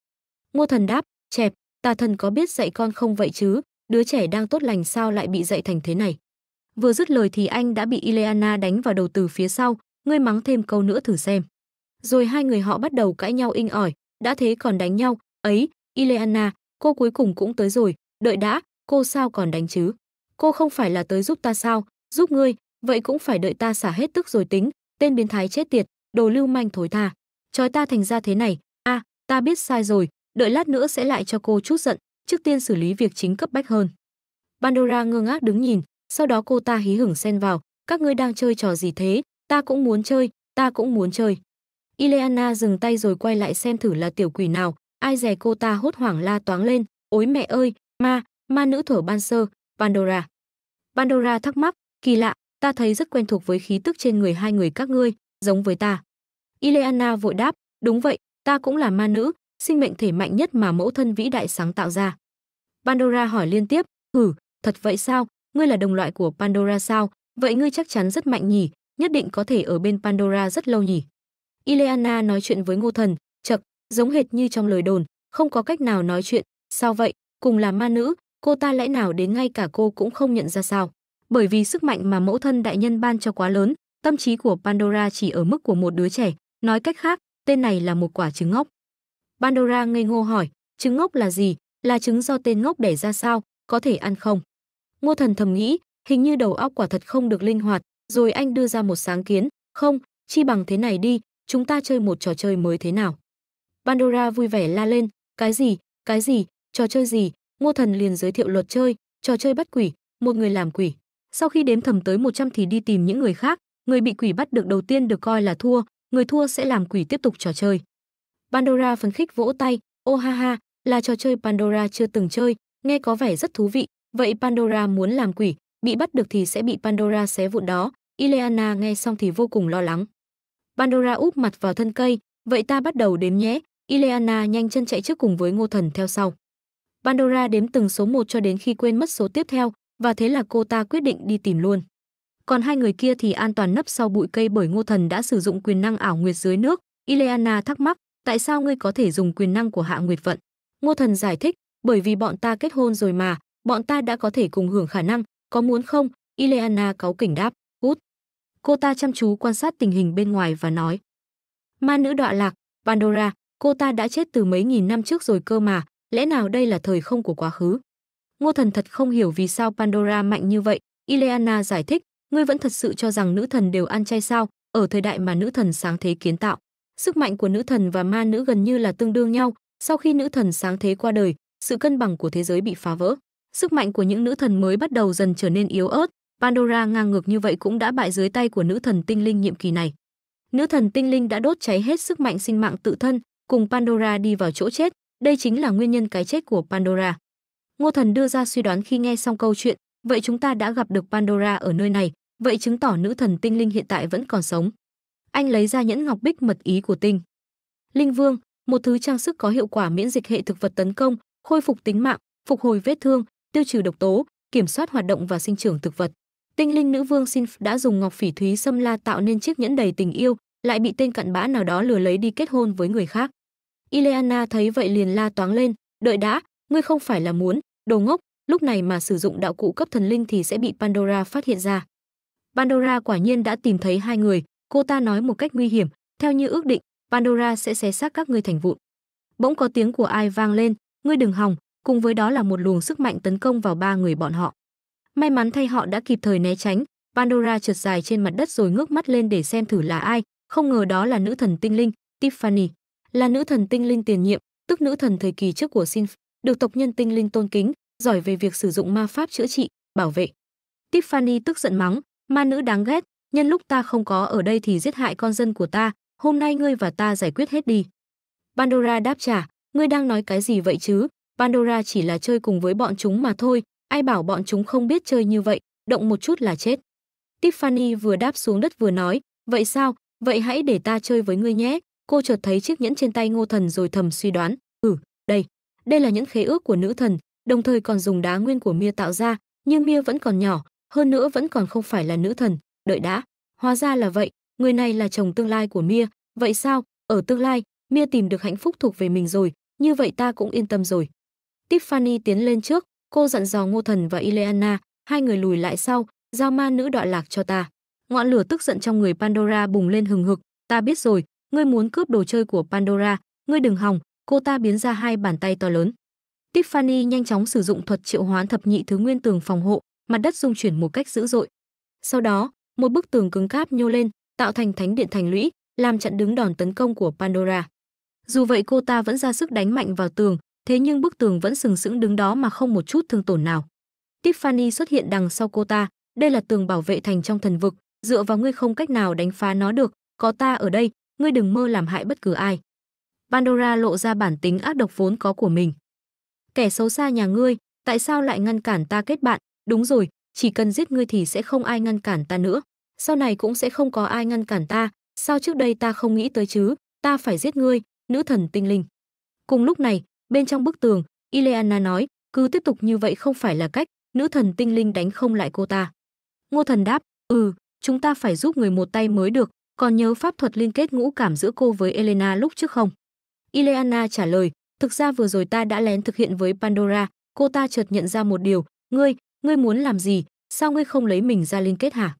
Ngô Thần đáp, chẹp, ta thần có biết dạy con không vậy chứ, đứa trẻ đang tốt lành sao lại bị dạy thành thế này. Vừa dứt lời thì anh đã bị Ileana đánh vào đầu từ phía sau, ngươi mắng thêm câu nữa thử xem. Rồi hai người họ bắt đầu cãi nhau inh ỏi, đã thế còn đánh nhau, ấy, Ileana, cô cuối cùng cũng tới rồi, đợi đã, cô sao còn đánh chứ? Cô không phải là tới giúp ta sao, giúp ngươi, vậy cũng phải đợi ta xả hết tức rồi tính, tên biến thái chết tiệt, đồ lưu manh thối tha. Chói ta thành ra thế này, a, ta biết sai rồi, đợi lát nữa sẽ lại cho cô chút giận, trước tiên xử lý việc chính cấp bách hơn. Pandora ngơ ngác đứng nhìn, sau đó cô ta hí hửng xen vào, các ngươi đang chơi trò gì thế, ta cũng muốn chơi, ta cũng muốn chơi. Ileana dừng tay rồi quay lại xem thử là tiểu quỷ nào, ai dè cô ta hốt hoảng la toáng lên, ôi mẹ ơi, ma, ma nữ thở ban sơ, Pandora. Pandora thắc mắc, kỳ lạ, ta thấy rất quen thuộc với khí tức trên người hai người các ngươi, giống với ta. Ileana vội đáp, đúng vậy, ta cũng là ma nữ, sinh mệnh thể mạnh nhất mà mẫu thân vĩ đại sáng tạo ra. Pandora hỏi liên tiếp, hử, ừ, thật vậy sao, ngươi là đồng loại của Pandora sao, vậy ngươi chắc chắn rất mạnh nhỉ, nhất định có thể ở bên Pandora rất lâu nhỉ. Ileana nói chuyện với ngô thần, giống hệt như trong lời đồn, không có cách nào nói chuyện, sao vậy, cùng là ma nữ, cô ta lẽ nào đến ngay cả cô cũng không nhận ra sao? Bởi vì sức mạnh mà mẫu thân đại nhân ban cho quá lớn, tâm trí của Pandora chỉ ở mức của một đứa trẻ, nói cách khác, tên này là một quả trứng ngốc. Pandora ngây ngô hỏi, trứng ngốc là gì, là trứng do tên ngốc đẻ ra sao, có thể ăn không? Ngô thần thầm nghĩ, hình như đầu óc quả thật không được linh hoạt, rồi anh đưa ra một sáng kiến, không, chi bằng thế này đi, chúng ta chơi một trò chơi mới thế nào? Pandora vui vẻ la lên, cái gì, cái gì, trò chơi gì, Ngô Thần liền giới thiệu luật chơi, trò chơi bắt quỷ, một người làm quỷ. Sau khi đếm thầm tới 100 thì đi tìm những người khác, người bị quỷ bắt được đầu tiên được coi là thua, người thua sẽ làm quỷ tiếp tục trò chơi. Pandora phấn khích vỗ tay, ô ha ha, là trò chơi Pandora chưa từng chơi, nghe có vẻ rất thú vị, vậy Pandora muốn làm quỷ, bị bắt được thì sẽ bị Pandora xé vụn đó. Ileana nghe xong thì vô cùng lo lắng. Pandora úp mặt vào thân cây, vậy ta bắt đầu đếm nhé, Ileana nhanh chân chạy trước cùng với Ngô Thần theo sau. Pandora đếm từng số một cho đến khi quên mất số tiếp theo, và thế là cô ta quyết định đi tìm luôn. Còn hai người kia thì an toàn nấp sau bụi cây bởi Ngô Thần đã sử dụng quyền năng ảo nguyệt dưới nước. Ileana thắc mắc, tại sao ngươi có thể dùng quyền năng của Hạ Nguyệt Vận? Ngô Thần giải thích, bởi vì bọn ta kết hôn rồi mà, bọn ta đã có thể cùng hưởng khả năng, có muốn không? Ileana cáu kỉnh đáp, út. Cô ta chăm chú quan sát tình hình bên ngoài và nói. Ma nữ đọa lạc, Pandora, cô ta đã chết từ mấy nghìn năm trước rồi cơ mà, lẽ nào đây là thời không của quá khứ? Ngô Thần thật không hiểu vì sao Pandora mạnh như vậy, Ileana giải thích, ngươi vẫn thật sự cho rằng nữ thần đều ăn chay sao, ở thời đại mà nữ thần sáng thế kiến tạo. Sức mạnh của nữ thần và ma nữ gần như là tương đương nhau, sau khi nữ thần sáng thế qua đời, sự cân bằng của thế giới bị phá vỡ. Sức mạnh của những nữ thần mới bắt đầu dần trở nên yếu ớt, Pandora ngang ngược như vậy cũng đã bại dưới tay của nữ thần tinh linh nhiệm kỳ này. Nữ thần tinh linh đã đốt cháy hết sức mạnh sinh mạng tự thân, cùng Pandora đi vào chỗ chết, đây chính là nguyên nhân cái chết của Pandora. Ngô Thần đưa ra suy đoán khi nghe xong câu chuyện, vậy chúng ta đã gặp được Pandora ở nơi này, vậy chứng tỏ nữ thần tinh linh hiện tại vẫn còn sống. Anh lấy ra nhẫn ngọc bích mật ý của tinh. Linh Vương, một thứ trang sức có hiệu quả miễn dịch hệ thực vật tấn công, khôi phục tính mạng, phục hồi vết thương, tiêu trừ độc tố, kiểm soát hoạt động và sinh trưởng thực vật. Tinh linh nữ vương Sinf đã dùng ngọc phỉ thúy xâm la tạo nên chiếc nhẫn đầy tình yêu, lại bị tên cặn bã nào đó lừa lấy đi kết hôn với người khác. Ileana thấy vậy liền la toáng lên, đợi đã, ngươi không phải là muốn, đồ ngốc, lúc này mà sử dụng đạo cụ cấp thần linh thì sẽ bị Pandora phát hiện ra. Pandora quả nhiên đã tìm thấy hai người, cô ta nói một cách nguy hiểm, theo như ước định, Pandora sẽ xé xác các ngươi thành vụn. Bỗng có tiếng của ai vang lên, ngươi đừng hòng, cùng với đó là một luồng sức mạnh tấn công vào ba người bọn họ. May mắn thay họ đã kịp thời né tránh, Pandora trượt dài trên mặt đất rồi ngước mắt lên để xem thử là ai, không ngờ đó là nữ thần tinh linh, Tiffany, là nữ thần tinh linh tiền nhiệm, tức nữ thần thời kỳ trước của Sylph, được tộc nhân tinh linh tôn kính, giỏi về việc sử dụng ma pháp chữa trị, bảo vệ. Tiffany tức giận mắng, ma nữ đáng ghét, nhân lúc ta không có ở đây thì giết hại con dân của ta, hôm nay ngươi và ta giải quyết hết đi. Pandora đáp trả, ngươi đang nói cái gì vậy chứ, Pandora chỉ là chơi cùng với bọn chúng mà thôi, ai bảo bọn chúng không biết chơi như vậy, động một chút là chết. Tiffany vừa đáp xuống đất vừa nói, vậy sao, Vậy hãy để ta chơi với ngươi nhé. Cô chợt thấy chiếc nhẫn trên tay Ngô Thần rồi thầm suy đoán, "Ừ, đây, đây là nhẫn khế ước của nữ thần, đồng thời còn dùng đá nguyên của Mia tạo ra, nhưng Mia vẫn còn nhỏ, hơn nữa vẫn còn không phải là nữ thần, đợi đã. Hóa ra là vậy, người này là chồng tương lai của Mia, vậy sao? Ở tương lai, Mia tìm được hạnh phúc thuộc về mình rồi, như vậy ta cũng yên tâm rồi." Tiffany tiến lên trước, cô dặn dò Ngô Thần và Ileana, hai người lùi lại sau, giao ma nữ đọa lạc cho ta. Ngọn lửa tức giận trong người Pandora bùng lên hừng hực, "Ta biết rồi, ngươi muốn cướp đồ chơi của Pandora, ngươi đừng hòng." Cô ta biến ra hai bàn tay to lớn. Tiffany nhanh chóng sử dụng thuật triệu hoán thập nhị thứ nguyên tường phòng hộ, mặt đất rung chuyển một cách dữ dội. Sau đó, một bức tường cứng cáp nhô lên, tạo thành thánh điện thành lũy, làm chặn đứng đòn tấn công của Pandora. Dù vậy cô ta vẫn ra sức đánh mạnh vào tường, thế nhưng bức tường vẫn sừng sững đứng đó mà không một chút thương tổn nào. Tiffany xuất hiện đằng sau cô ta, đây là tường bảo vệ thành trong thần vực, dựa vào ngươi không cách nào đánh phá nó được, có ta ở đây, ngươi đừng mơ làm hại bất cứ ai. Pandora lộ ra bản tính ác độc vốn có của mình. Kẻ xấu xa nhà ngươi, tại sao lại ngăn cản ta kết bạn? Đúng rồi, chỉ cần giết ngươi thì sẽ không ai ngăn cản ta nữa. Sau này cũng sẽ không có ai ngăn cản ta, sao trước đây ta không nghĩ tới chứ, ta phải giết ngươi, nữ thần tinh linh. Cùng lúc này, bên trong bức tường, Ileana nói, cứ tiếp tục như vậy không phải là cách, nữ thần tinh linh đánh không lại cô ta. Ngô thần đáp, ừ, chúng ta phải giúp người một tay mới được, còn nhớ pháp thuật liên kết ngũ cảm giữa cô với Elena lúc trước không? Ileana trả lời, thực ra vừa rồi ta đã lén thực hiện với Pandora, cô ta chợt nhận ra một điều, ngươi, ngươi muốn làm gì, sao ngươi không lấy mình ra liên kết hả?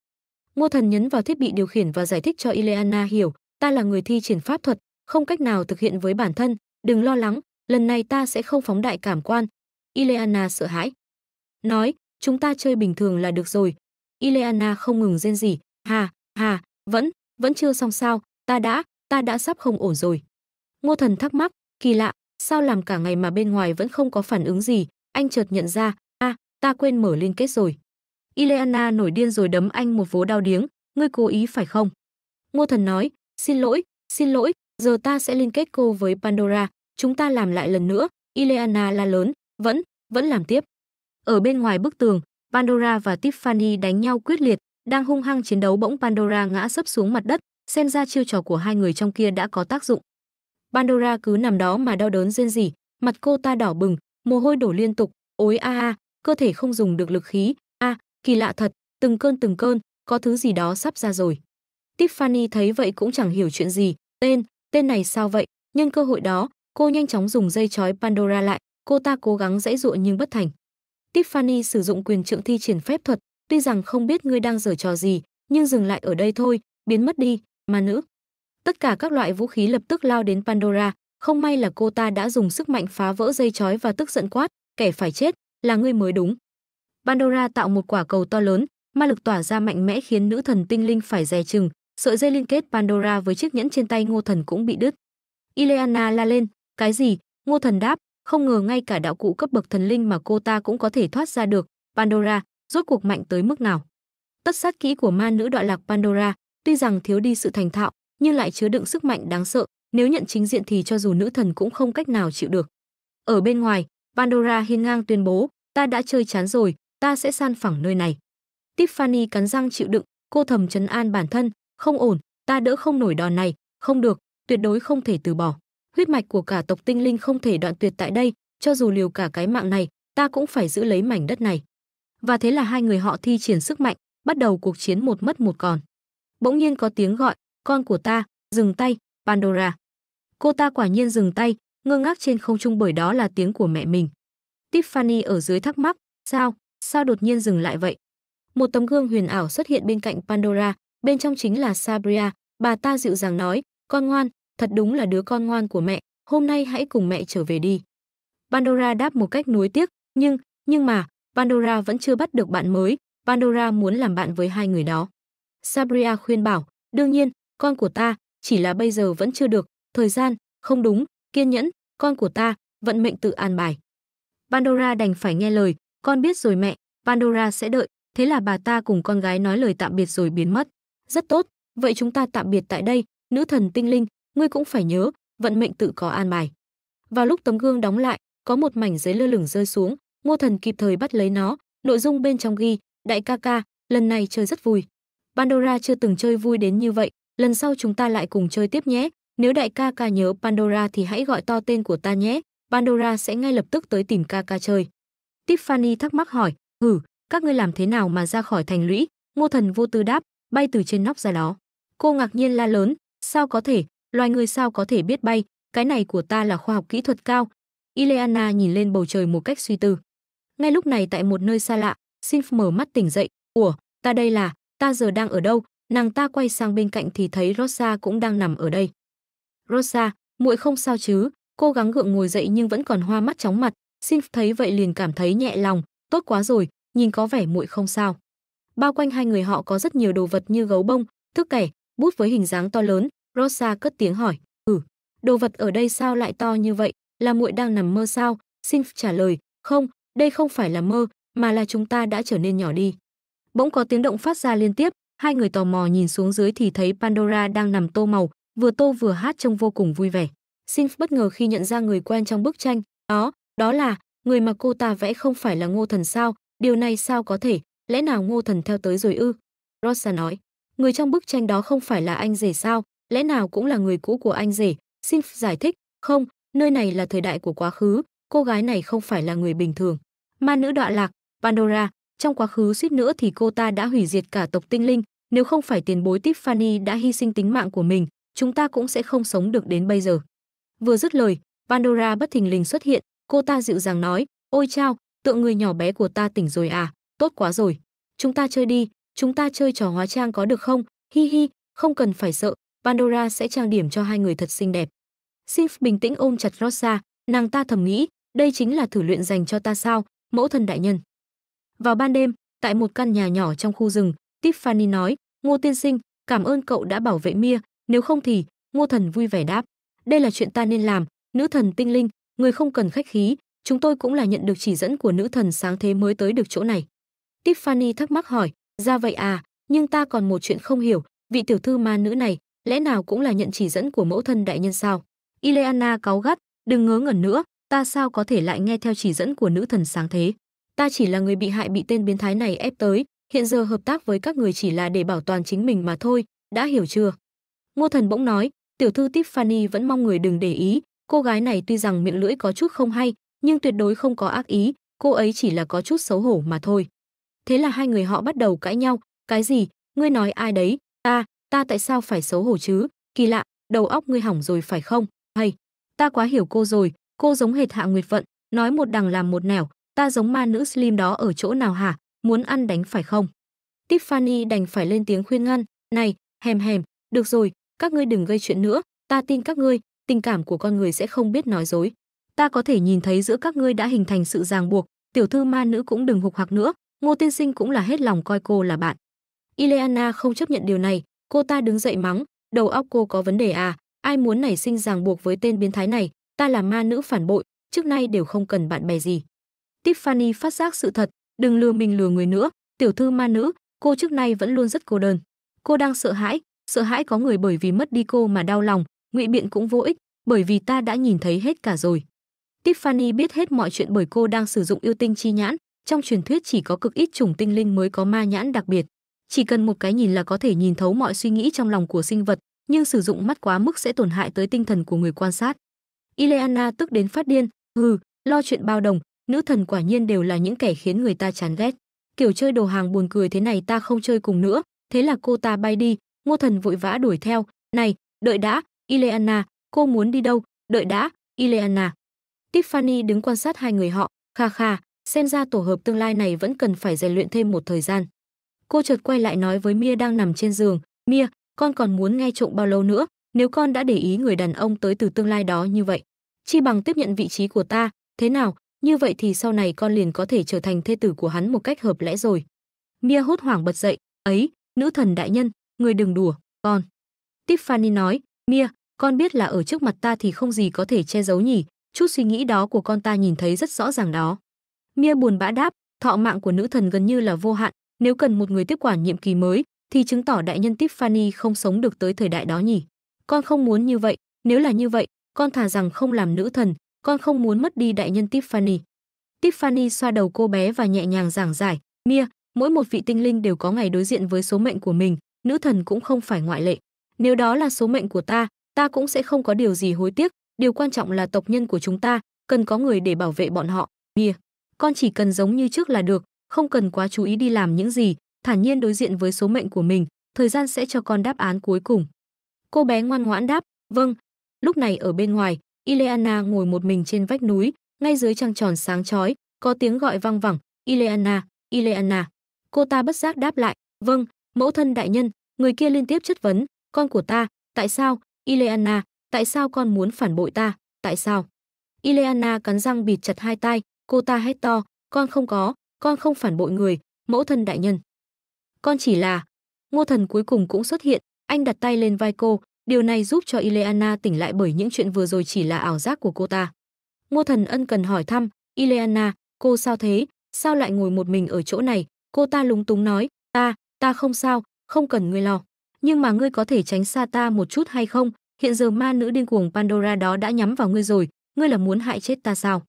Ngô thần nhấn vào thiết bị điều khiển và giải thích cho Ileana hiểu, ta là người thi triển pháp thuật, không cách nào thực hiện với bản thân, đừng lo lắng, lần này ta sẽ không phóng đại cảm quan. Ileana sợ hãi. Nói, chúng ta chơi bình thường là được rồi, Ileana không ngừng rên rỉ, "Hà, hà, vẫn, vẫn chưa xong sao, ta đã, ta đã sắp không ổn rồi." Ngô Thần thắc mắc, kỳ lạ, sao làm cả ngày mà bên ngoài vẫn không có phản ứng gì, anh chợt nhận ra, "A, ta quên mở liên kết rồi." Ileana nổi điên rồi đấm anh một vố đau điếng, "Ngươi cố ý phải không?" Ngô Thần nói, "Xin lỗi, xin lỗi, giờ ta sẽ liên kết cô với Pandora, chúng ta làm lại lần nữa." Ileana la lớn, "Vẫn, vẫn làm tiếp." Ở bên ngoài bức tường, Pandora và Tiffany đánh nhau quyết liệt, đang hung hăng chiến đấu bỗng Pandora ngã sấp xuống mặt đất, xem ra chiêu trò của hai người trong kia đã có tác dụng. Pandora cứ nằm đó mà đau đớn rên rỉ, mặt cô ta đỏ bừng, mồ hôi đổ liên tục, ối a a, cơ thể không dùng được lực khí, a, kỳ lạ thật, từng cơn từng cơn, có thứ gì đó sắp ra rồi. Tiffany thấy vậy cũng chẳng hiểu chuyện gì, tên, tên này sao vậy, nhân cơ hội đó, cô nhanh chóng dùng dây chói Pandora lại, cô ta cố gắng dãy dụa nhưng bất thành. Tiffany sử dụng quyền trượng thi triển phép thuật, tuy rằng không biết ngươi đang giở trò gì, nhưng dừng lại ở đây thôi, biến mất đi, ma nữ. Tất cả các loại vũ khí lập tức lao đến Pandora, không may là cô ta đã dùng sức mạnh phá vỡ dây chói và tức giận quát, kẻ phải chết, là ngươi mới đúng. Pandora tạo một quả cầu to lớn, ma lực tỏa ra mạnh mẽ khiến nữ thần tinh linh phải dè chừng, sợi dây liên kết Pandora với chiếc nhẫn trên tay ngô thần cũng bị đứt. Ileana la lên, cái gì? Ngô thần đáp, không ngờ ngay cả đạo cụ cấp bậc thần linh mà cô ta cũng có thể thoát ra được, Pandora, rốt cuộc mạnh tới mức nào. Tất sát kỹ của ma nữ đoạn lạc Pandora, tuy rằng thiếu đi sự thành thạo, nhưng lại chứa đựng sức mạnh đáng sợ, nếu nhận chính diện thì cho dù nữ thần cũng không cách nào chịu được. Ở bên ngoài, Pandora hiên ngang tuyên bố, ta đã chơi chán rồi, ta sẽ san phẳng nơi này. Tiffany cắn răng chịu đựng, cô thầm chấn an bản thân, không ổn, ta đỡ không nổi đòn này, không được, tuyệt đối không thể từ bỏ huyết mạch của cả tộc tinh linh không thể đoạn tuyệt tại đây, cho dù liều cả cái mạng này, ta cũng phải giữ lấy mảnh đất này. Và thế là hai người họ thi triển sức mạnh, bắt đầu cuộc chiến một mất một còn. Bỗng nhiên có tiếng gọi, con của ta, dừng tay, Pandora. Cô ta quả nhiên dừng tay, ngơ ngác trên không trung bởi đó là tiếng của mẹ mình. Tiffany ở dưới thắc mắc, sao, sao đột nhiên dừng lại vậy? Một tấm gương huyền ảo xuất hiện bên cạnh Pandora, bên trong chính là Sabria, bà ta dịu dàng nói, con ngoan, thật đúng là đứa con ngoan của mẹ, hôm nay hãy cùng mẹ trở về đi. Pandora đáp một cách nuối tiếc, nhưng, nhưng mà, Pandora vẫn chưa bắt được bạn mới, Pandora muốn làm bạn với hai người đó. Sabria khuyên bảo, đương nhiên, con của ta, chỉ là bây giờ vẫn chưa được, thời gian, không đúng, kiên nhẫn, con của ta, vận mệnh tự an bài. Pandora đành phải nghe lời, con biết rồi mẹ, Pandora sẽ đợi, thế là bà ta cùng con gái nói lời tạm biệt rồi biến mất. Rất tốt, vậy chúng ta tạm biệt tại đây, nữ thần tinh linh, ngươi cũng phải nhớ, vận mệnh tự có an bài. Vào lúc tấm gương đóng lại, có một mảnh giấy lơ lửng rơi xuống, Ngô Thần kịp thời bắt lấy nó, nội dung bên trong ghi, đại ca ca, lần này chơi rất vui. Pandora chưa từng chơi vui đến như vậy, lần sau chúng ta lại cùng chơi tiếp nhé. Nếu đại ca ca nhớ Pandora thì hãy gọi to tên của ta nhé, Pandora sẽ ngay lập tức tới tìm ca ca chơi. Tiffany thắc mắc hỏi, "Ừ, các ngươi làm thế nào mà ra khỏi thành lũy?" Ngô Thần vô tư đáp, bay từ trên nóc ra đó. Cô ngạc nhiên la lớn, "Sao có thể, loài người sao có thể biết bay, cái này của ta là khoa học kỹ thuật cao. Ileana nhìn lên bầu trời một cách suy tư. Ngay lúc này tại một nơi xa lạ, Sinf mở mắt tỉnh dậy, "Ủa, ta đây là, ta giờ đang ở đâu?" Nàng ta quay sang bên cạnh thì thấy Rosa cũng đang nằm ở đây. "Rosa, muội không sao chứ?" Cô gắng gượng ngồi dậy nhưng vẫn còn hoa mắt chóng mặt, Sinf thấy vậy liền cảm thấy nhẹ lòng, tốt quá rồi, nhìn có vẻ muội không sao. Bao quanh hai người họ có rất nhiều đồ vật như gấu bông, thước kẻ, bút với hình dáng to lớn, Rosa cất tiếng hỏi. Ừ, đồ vật ở đây sao lại to như vậy? Là muội đang nằm mơ sao? Sinf trả lời. Không, đây không phải là mơ, mà là chúng ta đã trở nên nhỏ đi. Bỗng có tiếng động phát ra liên tiếp, hai người tò mò nhìn xuống dưới thì thấy Pandora đang nằm tô màu, vừa tô vừa hát trông vô cùng vui vẻ. Sinf bất ngờ khi nhận ra người quen trong bức tranh, đó, đó là, người mà cô ta vẽ không phải là ngô thần sao, điều này sao có thể, lẽ nào ngô thần theo tới rồi ư? Rosa nói, người trong bức tranh đó không phải là anh rể sao, lẽ nào cũng là người cũ của anh rể, xin giải thích, không, nơi này là thời đại của quá khứ, cô gái này không phải là người bình thường. Ma nữ đọa lạc, Pandora, trong quá khứ suýt nữa thì cô ta đã hủy diệt cả tộc tinh linh, nếu không phải tiền bối Tiffany đã hy sinh tính mạng của mình, chúng ta cũng sẽ không sống được đến bây giờ. Vừa dứt lời, Pandora bất thình lình xuất hiện, cô ta dịu dàng nói, ôi chao, tượng người nhỏ bé của ta tỉnh rồi à, tốt quá rồi. Chúng ta chơi đi, chúng ta chơi trò hóa trang có được không? Hi hi, không cần phải sợ, Pandora sẽ trang điểm cho hai người thật xinh đẹp. Sif bình tĩnh ôm chặt Rosa, nàng ta thầm nghĩ, đây chính là thử luyện dành cho ta sao, mẫu thân đại nhân. Vào ban đêm, tại một căn nhà nhỏ trong khu rừng, Tiffany nói, Ngô tiên sinh, cảm ơn cậu đã bảo vệ Mia, nếu không thì, Ngô thần vui vẻ đáp, đây là chuyện ta nên làm, nữ thần tinh linh, người không cần khách khí, chúng tôi cũng là nhận được chỉ dẫn của nữ thần sáng thế mới tới được chỗ này. Tiffany thắc mắc hỏi, ra vậy à, nhưng ta còn một chuyện không hiểu, vị tiểu thư ma nữ này, lẽ nào cũng là nhận chỉ dẫn của mẫu thân đại nhân sao? Ileana cáu gắt, đừng ngớ ngẩn nữa, ta sao có thể lại nghe theo chỉ dẫn của nữ thần sáng thế? Ta chỉ là người bị hại bị tên biến thái này ép tới, hiện giờ hợp tác với các người chỉ là để bảo toàn chính mình mà thôi, đã hiểu chưa? Ngô thần bỗng nói, tiểu thư Tiffany vẫn mong người đừng để ý, cô gái này tuy rằng miệng lưỡi có chút không hay, nhưng tuyệt đối không có ác ý, cô ấy chỉ là có chút xấu hổ mà thôi. Thế là hai người họ bắt đầu cãi nhau, cái gì, ngươi nói ai đấy, ta, ta tại sao phải xấu hổ chứ? Kỳ lạ, đầu óc ngươi hỏng rồi phải không? Hay, ta quá hiểu cô rồi, cô giống hệt Hạ Nguyệt Vận, nói một đằng làm một nẻo, ta giống ma nữ Slim đó ở chỗ nào hả? Muốn ăn đánh phải không? Tiffany đành phải lên tiếng khuyên ngăn, "Này, hèm hèm, được rồi, các ngươi đừng gây chuyện nữa, ta tin các ngươi, tình cảm của con người sẽ không biết nói dối. Ta có thể nhìn thấy giữa các ngươi đã hình thành sự ràng buộc, tiểu thư ma nữ cũng đừng hục hạc nữa, Ngô tiên sinh cũng là hết lòng coi cô là bạn." Ileana không chấp nhận điều này, Cô ta đứng dậy mắng, đầu óc cô có vấn đề à, ai muốn nảy sinh ràng buộc với tên biến thái này, ta là ma nữ phản bội, trước nay đều không cần bạn bè gì. Tiffany phát giác sự thật, đừng lừa mình lừa người nữa, tiểu thư ma nữ, cô trước nay vẫn luôn rất cô đơn. Cô đang sợ hãi, sợ hãi có người bởi vì mất đi cô mà đau lòng, ngụy biện cũng vô ích, bởi vì ta đã nhìn thấy hết cả rồi. Tiffany biết hết mọi chuyện bởi cô đang sử dụng yêu tinh chi nhãn, trong truyền thuyết chỉ có cực ít chủng tinh linh mới có ma nhãn đặc biệt chỉ cần một cái nhìn là có thể nhìn thấu mọi suy nghĩ trong lòng của sinh vật, nhưng sử dụng mắt quá mức sẽ tổn hại tới tinh thần của người quan sát. Ileana tức đến phát điên, hừ, lo chuyện bao đồng, nữ thần quả nhiên đều là những kẻ khiến người ta chán ghét. Kiểu chơi đồ hàng buồn cười thế này ta không chơi cùng nữa, thế là cô ta bay đi, Ngô Thần vội vã đuổi theo, "Này, đợi đã, Ileana, cô muốn đi đâu? Đợi đã, Ileana." Tiffany đứng quan sát hai người họ, kha kha, xem ra tổ hợp tương lai này vẫn cần phải rèn luyện thêm một thời gian. Cô chợt quay lại nói với Mia đang nằm trên giường, "Mia, con còn muốn nghe trộm bao lâu nữa, nếu con đã để ý người đàn ông tới từ tương lai đó như vậy, chi bằng tiếp nhận vị trí của ta, thế nào, như vậy thì sau này con liền có thể trở thành thê tử của hắn một cách hợp lẽ rồi." Mia hốt hoảng bật dậy, "Ấy, nữ thần đại nhân, người đừng đùa, con." Tiffany nói, "Mia, con biết là ở trước mặt ta thì không gì có thể che giấu nhỉ, chút suy nghĩ đó của con ta nhìn thấy rất rõ ràng đó." Mia buồn bã đáp, thọ mạng của nữ thần gần như là vô hạn, nếu cần một người tiếp quản nhiệm kỳ mới thì chứng tỏ đại nhân Tiffany không sống được tới thời đại đó nhỉ. Con không muốn như vậy, nếu là như vậy, con thà rằng không làm nữ thần, con không muốn mất đi đại nhân Tiffany. Tiffany xoa đầu cô bé và nhẹ nhàng giảng giải, Mia, mỗi một vị tinh linh đều có ngày đối diện với số mệnh của mình, nữ thần cũng không phải ngoại lệ. Nếu đó là số mệnh của ta, ta cũng sẽ không có điều gì hối tiếc, điều quan trọng là tộc nhân của chúng ta, cần có người để bảo vệ bọn họ, Mia. Con chỉ cần giống như trước là được, không cần quá chú ý đi làm những gì, thản nhiên đối diện với số mệnh của mình, thời gian sẽ cho con đáp án cuối cùng. Cô bé ngoan ngoãn đáp, vâng. Lúc này ở bên ngoài, Ileana ngồi một mình trên vách núi, ngay dưới trăng tròn sáng chói, có tiếng gọi vang vẳng, Ileana, Ileana. Cô ta bất giác đáp lại, vâng, mẫu thân đại nhân, người kia liên tiếp chất vấn, con của ta, tại sao, Ileana, tại sao con muốn phản bội ta, tại sao? Ileana cắn răng bịt chặt hai tay, cô ta hét to, con không có, con không phản bội người, mẫu thân đại nhân. Con chỉ là... Ngô thần cuối cùng cũng xuất hiện, anh đặt tay lên vai cô, điều này giúp cho Ileana tỉnh lại bởi những chuyện vừa rồi chỉ là ảo giác của cô ta. Ngô thần ân cần hỏi thăm, Ileana, cô sao thế, sao lại ngồi một mình ở chỗ này, cô ta lúng túng nói, ta, ta không sao, không cần ngươi lo. Nhưng mà ngươi có thể tránh xa ta một chút hay không, hiện giờ ma nữ điên cuồng Pandora đó đã nhắm vào ngươi rồi, ngươi là muốn hại chết ta sao?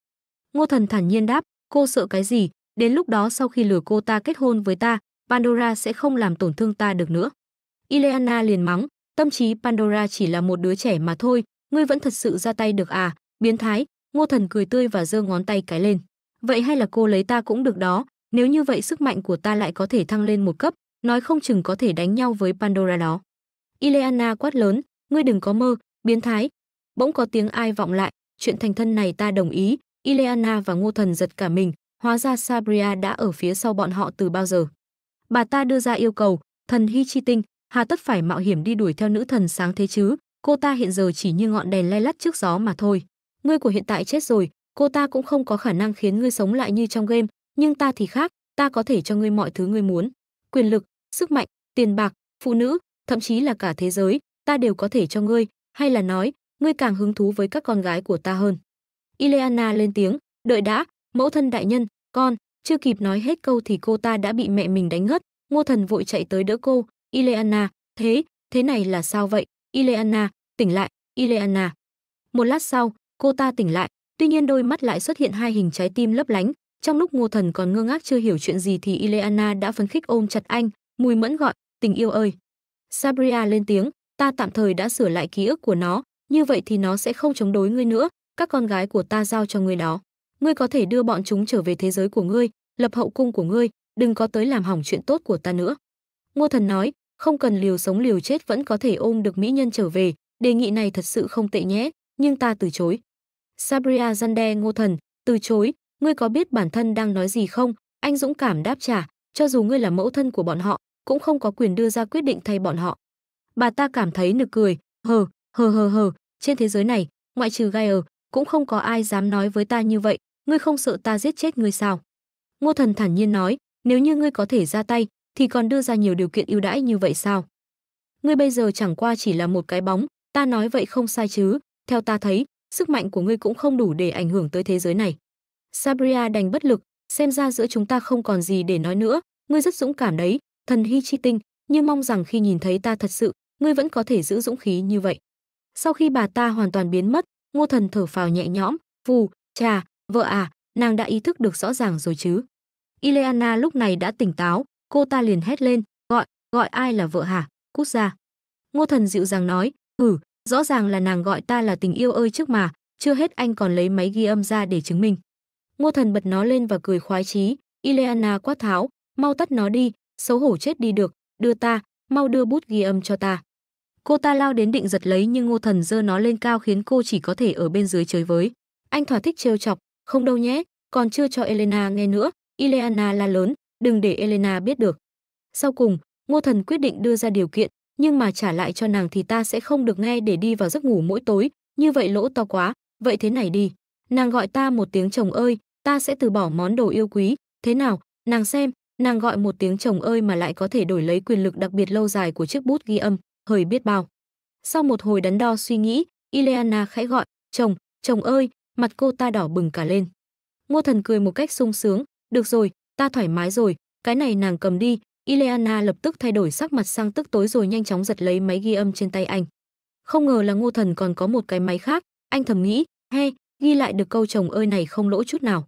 Ngô thần thản nhiên đáp, cô sợ cái gì, Đến lúc đó sau khi lừa cô ta kết hôn với ta, Pandora sẽ không làm tổn thương ta được nữa. Ileana liền mắng, tâm trí Pandora chỉ là một đứa trẻ mà thôi, ngươi vẫn thật sự ra tay được à, biến thái, ngô thần cười tươi và giơ ngón tay cái lên. Vậy hay là cô lấy ta cũng được đó, nếu như vậy sức mạnh của ta lại có thể thăng lên một cấp, nói không chừng có thể đánh nhau với Pandora đó. Ileana quát lớn, ngươi đừng có mơ, biến thái. Bỗng có tiếng ai vọng lại, chuyện thành thân này ta đồng ý, Ileana và ngô thần giật cả mình, Hóa ra Sabria đã ở phía sau bọn họ từ bao giờ. Bà ta đưa ra yêu cầu, thần hy chi tinh, hà tất phải mạo hiểm đi đuổi theo nữ thần sáng thế chứ, cô ta hiện giờ chỉ như ngọn đèn lay lắt trước gió mà thôi. Ngươi của hiện tại chết rồi, cô ta cũng không có khả năng khiến ngươi sống lại như trong game, nhưng ta thì khác, ta có thể cho ngươi mọi thứ ngươi muốn. Quyền lực, sức mạnh, tiền bạc, phụ nữ, thậm chí là cả thế giới, ta đều có thể cho ngươi, hay là nói, ngươi càng hứng thú với các con gái của ta hơn. Ileana lên tiếng, đợi đã, mẫu thân đại nhân con chưa kịp nói hết câu thì cô ta đã bị mẹ mình đánh ngất ngô thần vội chạy tới đỡ cô ileana thế thế này là sao vậy ileana tỉnh lại ileana một lát sau cô ta tỉnh lại tuy nhiên đôi mắt lại xuất hiện hai hình trái tim lấp lánh trong lúc ngô thần còn ngơ ngác chưa hiểu chuyện gì thì ileana đã phấn khích ôm chặt anh mùi mẫn gọi tình yêu ơi sabria lên tiếng ta tạm thời đã sửa lại ký ức của nó như vậy thì nó sẽ không chống đối ngươi nữa các con gái của ta giao cho ngươi đó ngươi có thể đưa bọn chúng trở về thế giới của ngươi, lập hậu cung của ngươi, đừng có tới làm hỏng chuyện tốt của ta nữa. Ngô Thần nói, không cần liều sống liều chết vẫn có thể ôm được mỹ nhân trở về, đề nghị này thật sự không tệ nhé, nhưng ta từ chối. Sabria Zande Ngô Thần, từ chối, ngươi có biết bản thân đang nói gì không? Anh dũng cảm đáp trả, cho dù ngươi là mẫu thân của bọn họ, cũng không có quyền đưa ra quyết định thay bọn họ. Bà ta cảm thấy nực cười, hờ, hờ hờ hờ, trên thế giới này, ngoại trừ Gaia, cũng không có ai dám nói với ta như vậy, ngươi không sợ ta giết chết ngươi sao?" Ngô Thần thản nhiên nói, "Nếu như ngươi có thể ra tay, thì còn đưa ra nhiều điều kiện ưu đãi như vậy sao? Ngươi bây giờ chẳng qua chỉ là một cái bóng, ta nói vậy không sai chứ? Theo ta thấy, sức mạnh của ngươi cũng không đủ để ảnh hưởng tới thế giới này." Sabria đành bất lực, xem ra giữa chúng ta không còn gì để nói nữa, ngươi rất dũng cảm đấy, thần hy chi tinh, nhưng mong rằng khi nhìn thấy ta thật sự, ngươi vẫn có thể giữ dũng khí như vậy. Sau khi bà ta hoàn toàn biến mất, Ngô Thần thở phào nhẹ nhõm, "Phù, trà, vợ à, nàng đã ý thức được rõ ràng rồi chứ?" Ileana lúc này đã tỉnh táo, cô ta liền hét lên, "Gọi, gọi ai là vợ hả? Cút ra." Ngô Thần dịu dàng nói, "Ừ, rõ ràng là nàng gọi ta là tình yêu ơi trước mà, chưa hết anh còn lấy máy ghi âm ra để chứng minh." Ngô Thần bật nó lên và cười khoái chí, Ileana quát tháo, "Mau tắt nó đi, xấu hổ chết đi được, đưa ta, mau đưa bút ghi âm cho ta." Cô ta lao đến định giật lấy nhưng Ngô Thần giơ nó lên cao khiến cô chỉ có thể ở bên dưới chơi với. Anh thỏa thích trêu chọc, "Không đâu nhé, còn chưa cho Elena nghe nữa." Ileana la lớn, "Đừng để Elena biết được." Sau cùng, Ngô Thần quyết định đưa ra điều kiện, nhưng mà trả lại cho nàng thì ta sẽ không được nghe để đi vào giấc ngủ mỗi tối, như vậy lỗ to quá, vậy thế này đi. Nàng gọi ta một tiếng chồng ơi, ta sẽ từ bỏ món đồ yêu quý, thế nào? Nàng xem, nàng gọi một tiếng chồng ơi mà lại có thể đổi lấy quyền lực đặc biệt lâu dài của chiếc bút ghi âm hời biết bao. Sau một hồi đắn đo suy nghĩ, Ileana khẽ gọi, chồng, chồng ơi, mặt cô ta đỏ bừng cả lên. Ngô thần cười một cách sung sướng, được rồi, ta thoải mái rồi, cái này nàng cầm đi. Ileana lập tức thay đổi sắc mặt sang tức tối rồi nhanh chóng giật lấy máy ghi âm trên tay anh. Không ngờ là ngô thần còn có một cái máy khác, anh thầm nghĩ, he, ghi lại được câu chồng ơi này không lỗ chút nào.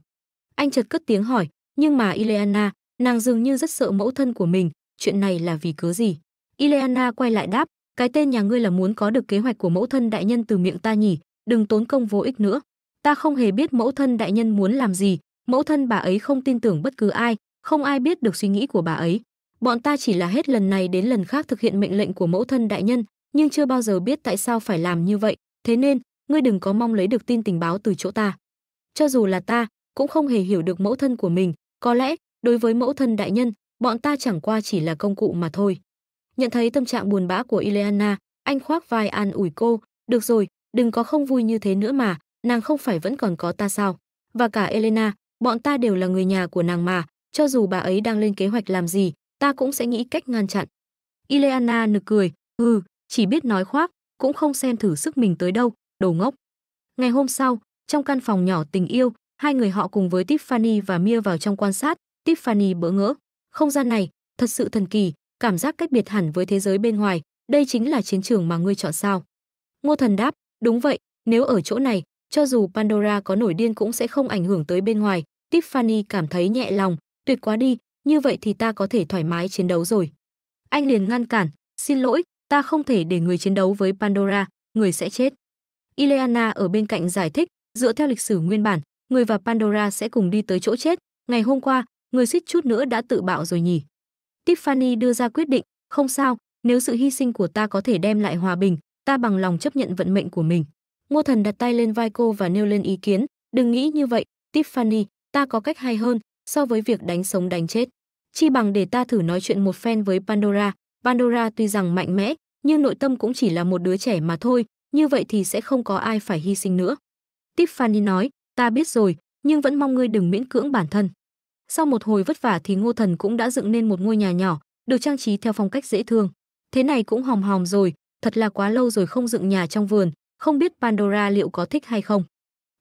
Anh chợt cất tiếng hỏi, nhưng mà Ileana, nàng dường như rất sợ mẫu thân của mình, chuyện này là vì cớ gì? Ileana quay lại đáp, cái tên nhà ngươi là muốn có được kế hoạch của mẫu thân đại nhân từ miệng ta nhỉ, đừng tốn công vô ích nữa. Ta không hề biết mẫu thân đại nhân muốn làm gì, mẫu thân bà ấy không tin tưởng bất cứ ai, không ai biết được suy nghĩ của bà ấy. Bọn ta chỉ là hết lần này đến lần khác thực hiện mệnh lệnh của mẫu thân đại nhân, nhưng chưa bao giờ biết tại sao phải làm như vậy, thế nên, ngươi đừng có mong lấy được tin tình báo từ chỗ ta. Cho dù là ta, cũng không hề hiểu được mẫu thân của mình, có lẽ, đối với mẫu thân đại nhân, bọn ta chẳng qua chỉ là công cụ mà thôi. Nhận thấy tâm trạng buồn bã của Ileana, anh khoác vai an ủi cô, "Được rồi, đừng có không vui như thế nữa mà, nàng không phải vẫn còn có ta sao? Và cả Elena, bọn ta đều là người nhà của nàng mà, cho dù bà ấy đang lên kế hoạch làm gì, ta cũng sẽ nghĩ cách ngăn chặn." Ileana nực cười, "Ừ, chỉ biết nói khoác, cũng không xem thử sức mình tới đâu, đồ ngốc." Ngày hôm sau, trong căn phòng nhỏ tình yêu, hai người họ cùng với Tiffany và Mia vào trong quan sát, Tiffany bỡ ngỡ. Không gian này thật sự thần kỳ, cảm giác cách biệt hẳn với thế giới bên ngoài, đây chính là chiến trường mà ngươi chọn sao? Ngô Thần đáp, đúng vậy, nếu ở chỗ này, cho dù Pandora có nổi điên cũng sẽ không ảnh hưởng tới bên ngoài, Tiffany cảm thấy nhẹ lòng, tuyệt quá đi, như vậy thì ta có thể thoải mái chiến đấu rồi. Anh liền ngăn cản, xin lỗi, ta không thể để người chiến đấu với Pandora, người sẽ chết. Ileana ở bên cạnh giải thích, dựa theo lịch sử nguyên bản, người và Pandora sẽ cùng đi tới chỗ chết, ngày hôm qua, người suýt chút nữa đã tự bạo rồi nhỉ. Tiffany đưa ra quyết định, không sao, nếu sự hy sinh của ta có thể đem lại hòa bình, ta bằng lòng chấp nhận vận mệnh của mình. Ngô Thần đặt tay lên vai cô và nêu lên ý kiến, đừng nghĩ như vậy, Tiffany, ta có cách hay hơn so với việc đánh sống đánh chết. Chi bằng để ta thử nói chuyện một phen với Pandora. Pandora tuy rằng mạnh mẽ, nhưng nội tâm cũng chỉ là một đứa trẻ mà thôi, như vậy thì sẽ không có ai phải hy sinh nữa. Tiffany nói, ta biết rồi, nhưng vẫn mong ngươi đừng miễn cưỡng bản thân. Sau một hồi vất vả thì Ngô Thần cũng đã dựng nên một ngôi nhà nhỏ, được trang trí theo phong cách dễ thương. Thế này cũng hòm hòm rồi, thật là quá lâu rồi không dựng nhà trong vườn, không biết Pandora liệu có thích hay không.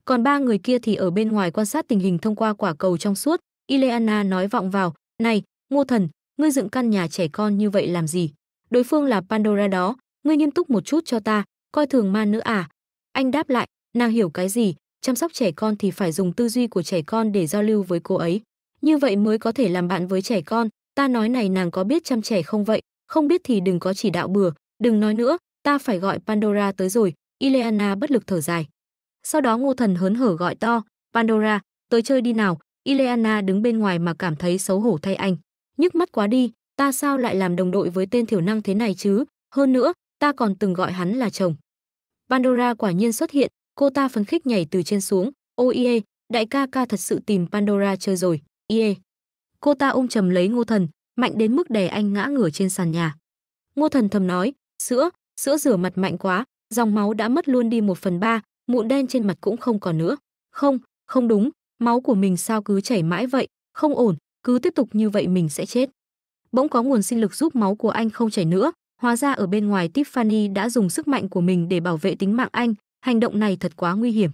Còn ba người kia thì ở bên ngoài quan sát tình hình thông qua quả cầu trong suốt, Ileana nói vọng vào, "Này, Ngô Thần, ngươi dựng căn nhà trẻ con như vậy làm gì? Đối phương là Pandora đó, ngươi nghiêm túc một chút cho ta, coi thường ma nữ à?" Anh đáp lại, "Nàng hiểu cái gì, chăm sóc trẻ con thì phải dùng tư duy của trẻ con để giao lưu với cô ấy." như vậy mới có thể làm bạn với trẻ con ta nói này nàng có biết chăm trẻ không vậy không biết thì đừng có chỉ đạo bừa đừng nói nữa ta phải gọi pandora tới rồi ileana bất lực thở dài sau đó ngô thần hớn hở gọi to pandora tới chơi đi nào ileana đứng bên ngoài mà cảm thấy xấu hổ thay anh nhức mắt quá đi ta sao lại làm đồng đội với tên thiểu năng thế này chứ hơn nữa ta còn từng gọi hắn là chồng pandora quả nhiên xuất hiện cô ta phấn khích nhảy từ trên xuống ôi ê đại ca ca thật sự tìm pandora chơi rồi ie, Cô ta ôm chầm lấy ngô thần, mạnh đến mức đè anh ngã ngửa trên sàn nhà. Ngô thần thầm nói, sữa, sữa rửa mặt mạnh quá, dòng máu đã mất luôn đi một phần ba, mụn đen trên mặt cũng không còn nữa. Không, không đúng, máu của mình sao cứ chảy mãi vậy, không ổn, cứ tiếp tục như vậy mình sẽ chết. Bỗng có nguồn sinh lực giúp máu của anh không chảy nữa, hóa ra ở bên ngoài Tiffany đã dùng sức mạnh của mình để bảo vệ tính mạng anh, hành động này thật quá nguy hiểm.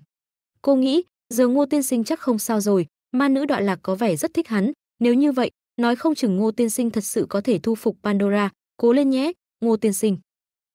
Cô nghĩ, giờ Ngô tiên sinh chắc không sao rồi, ma nữ đoạn lạc có vẻ rất thích hắn, nếu như vậy, nói không chừng Ngô tiên sinh thật sự có thể thu phục Pandora, cố lên nhé, Ngô tiên sinh.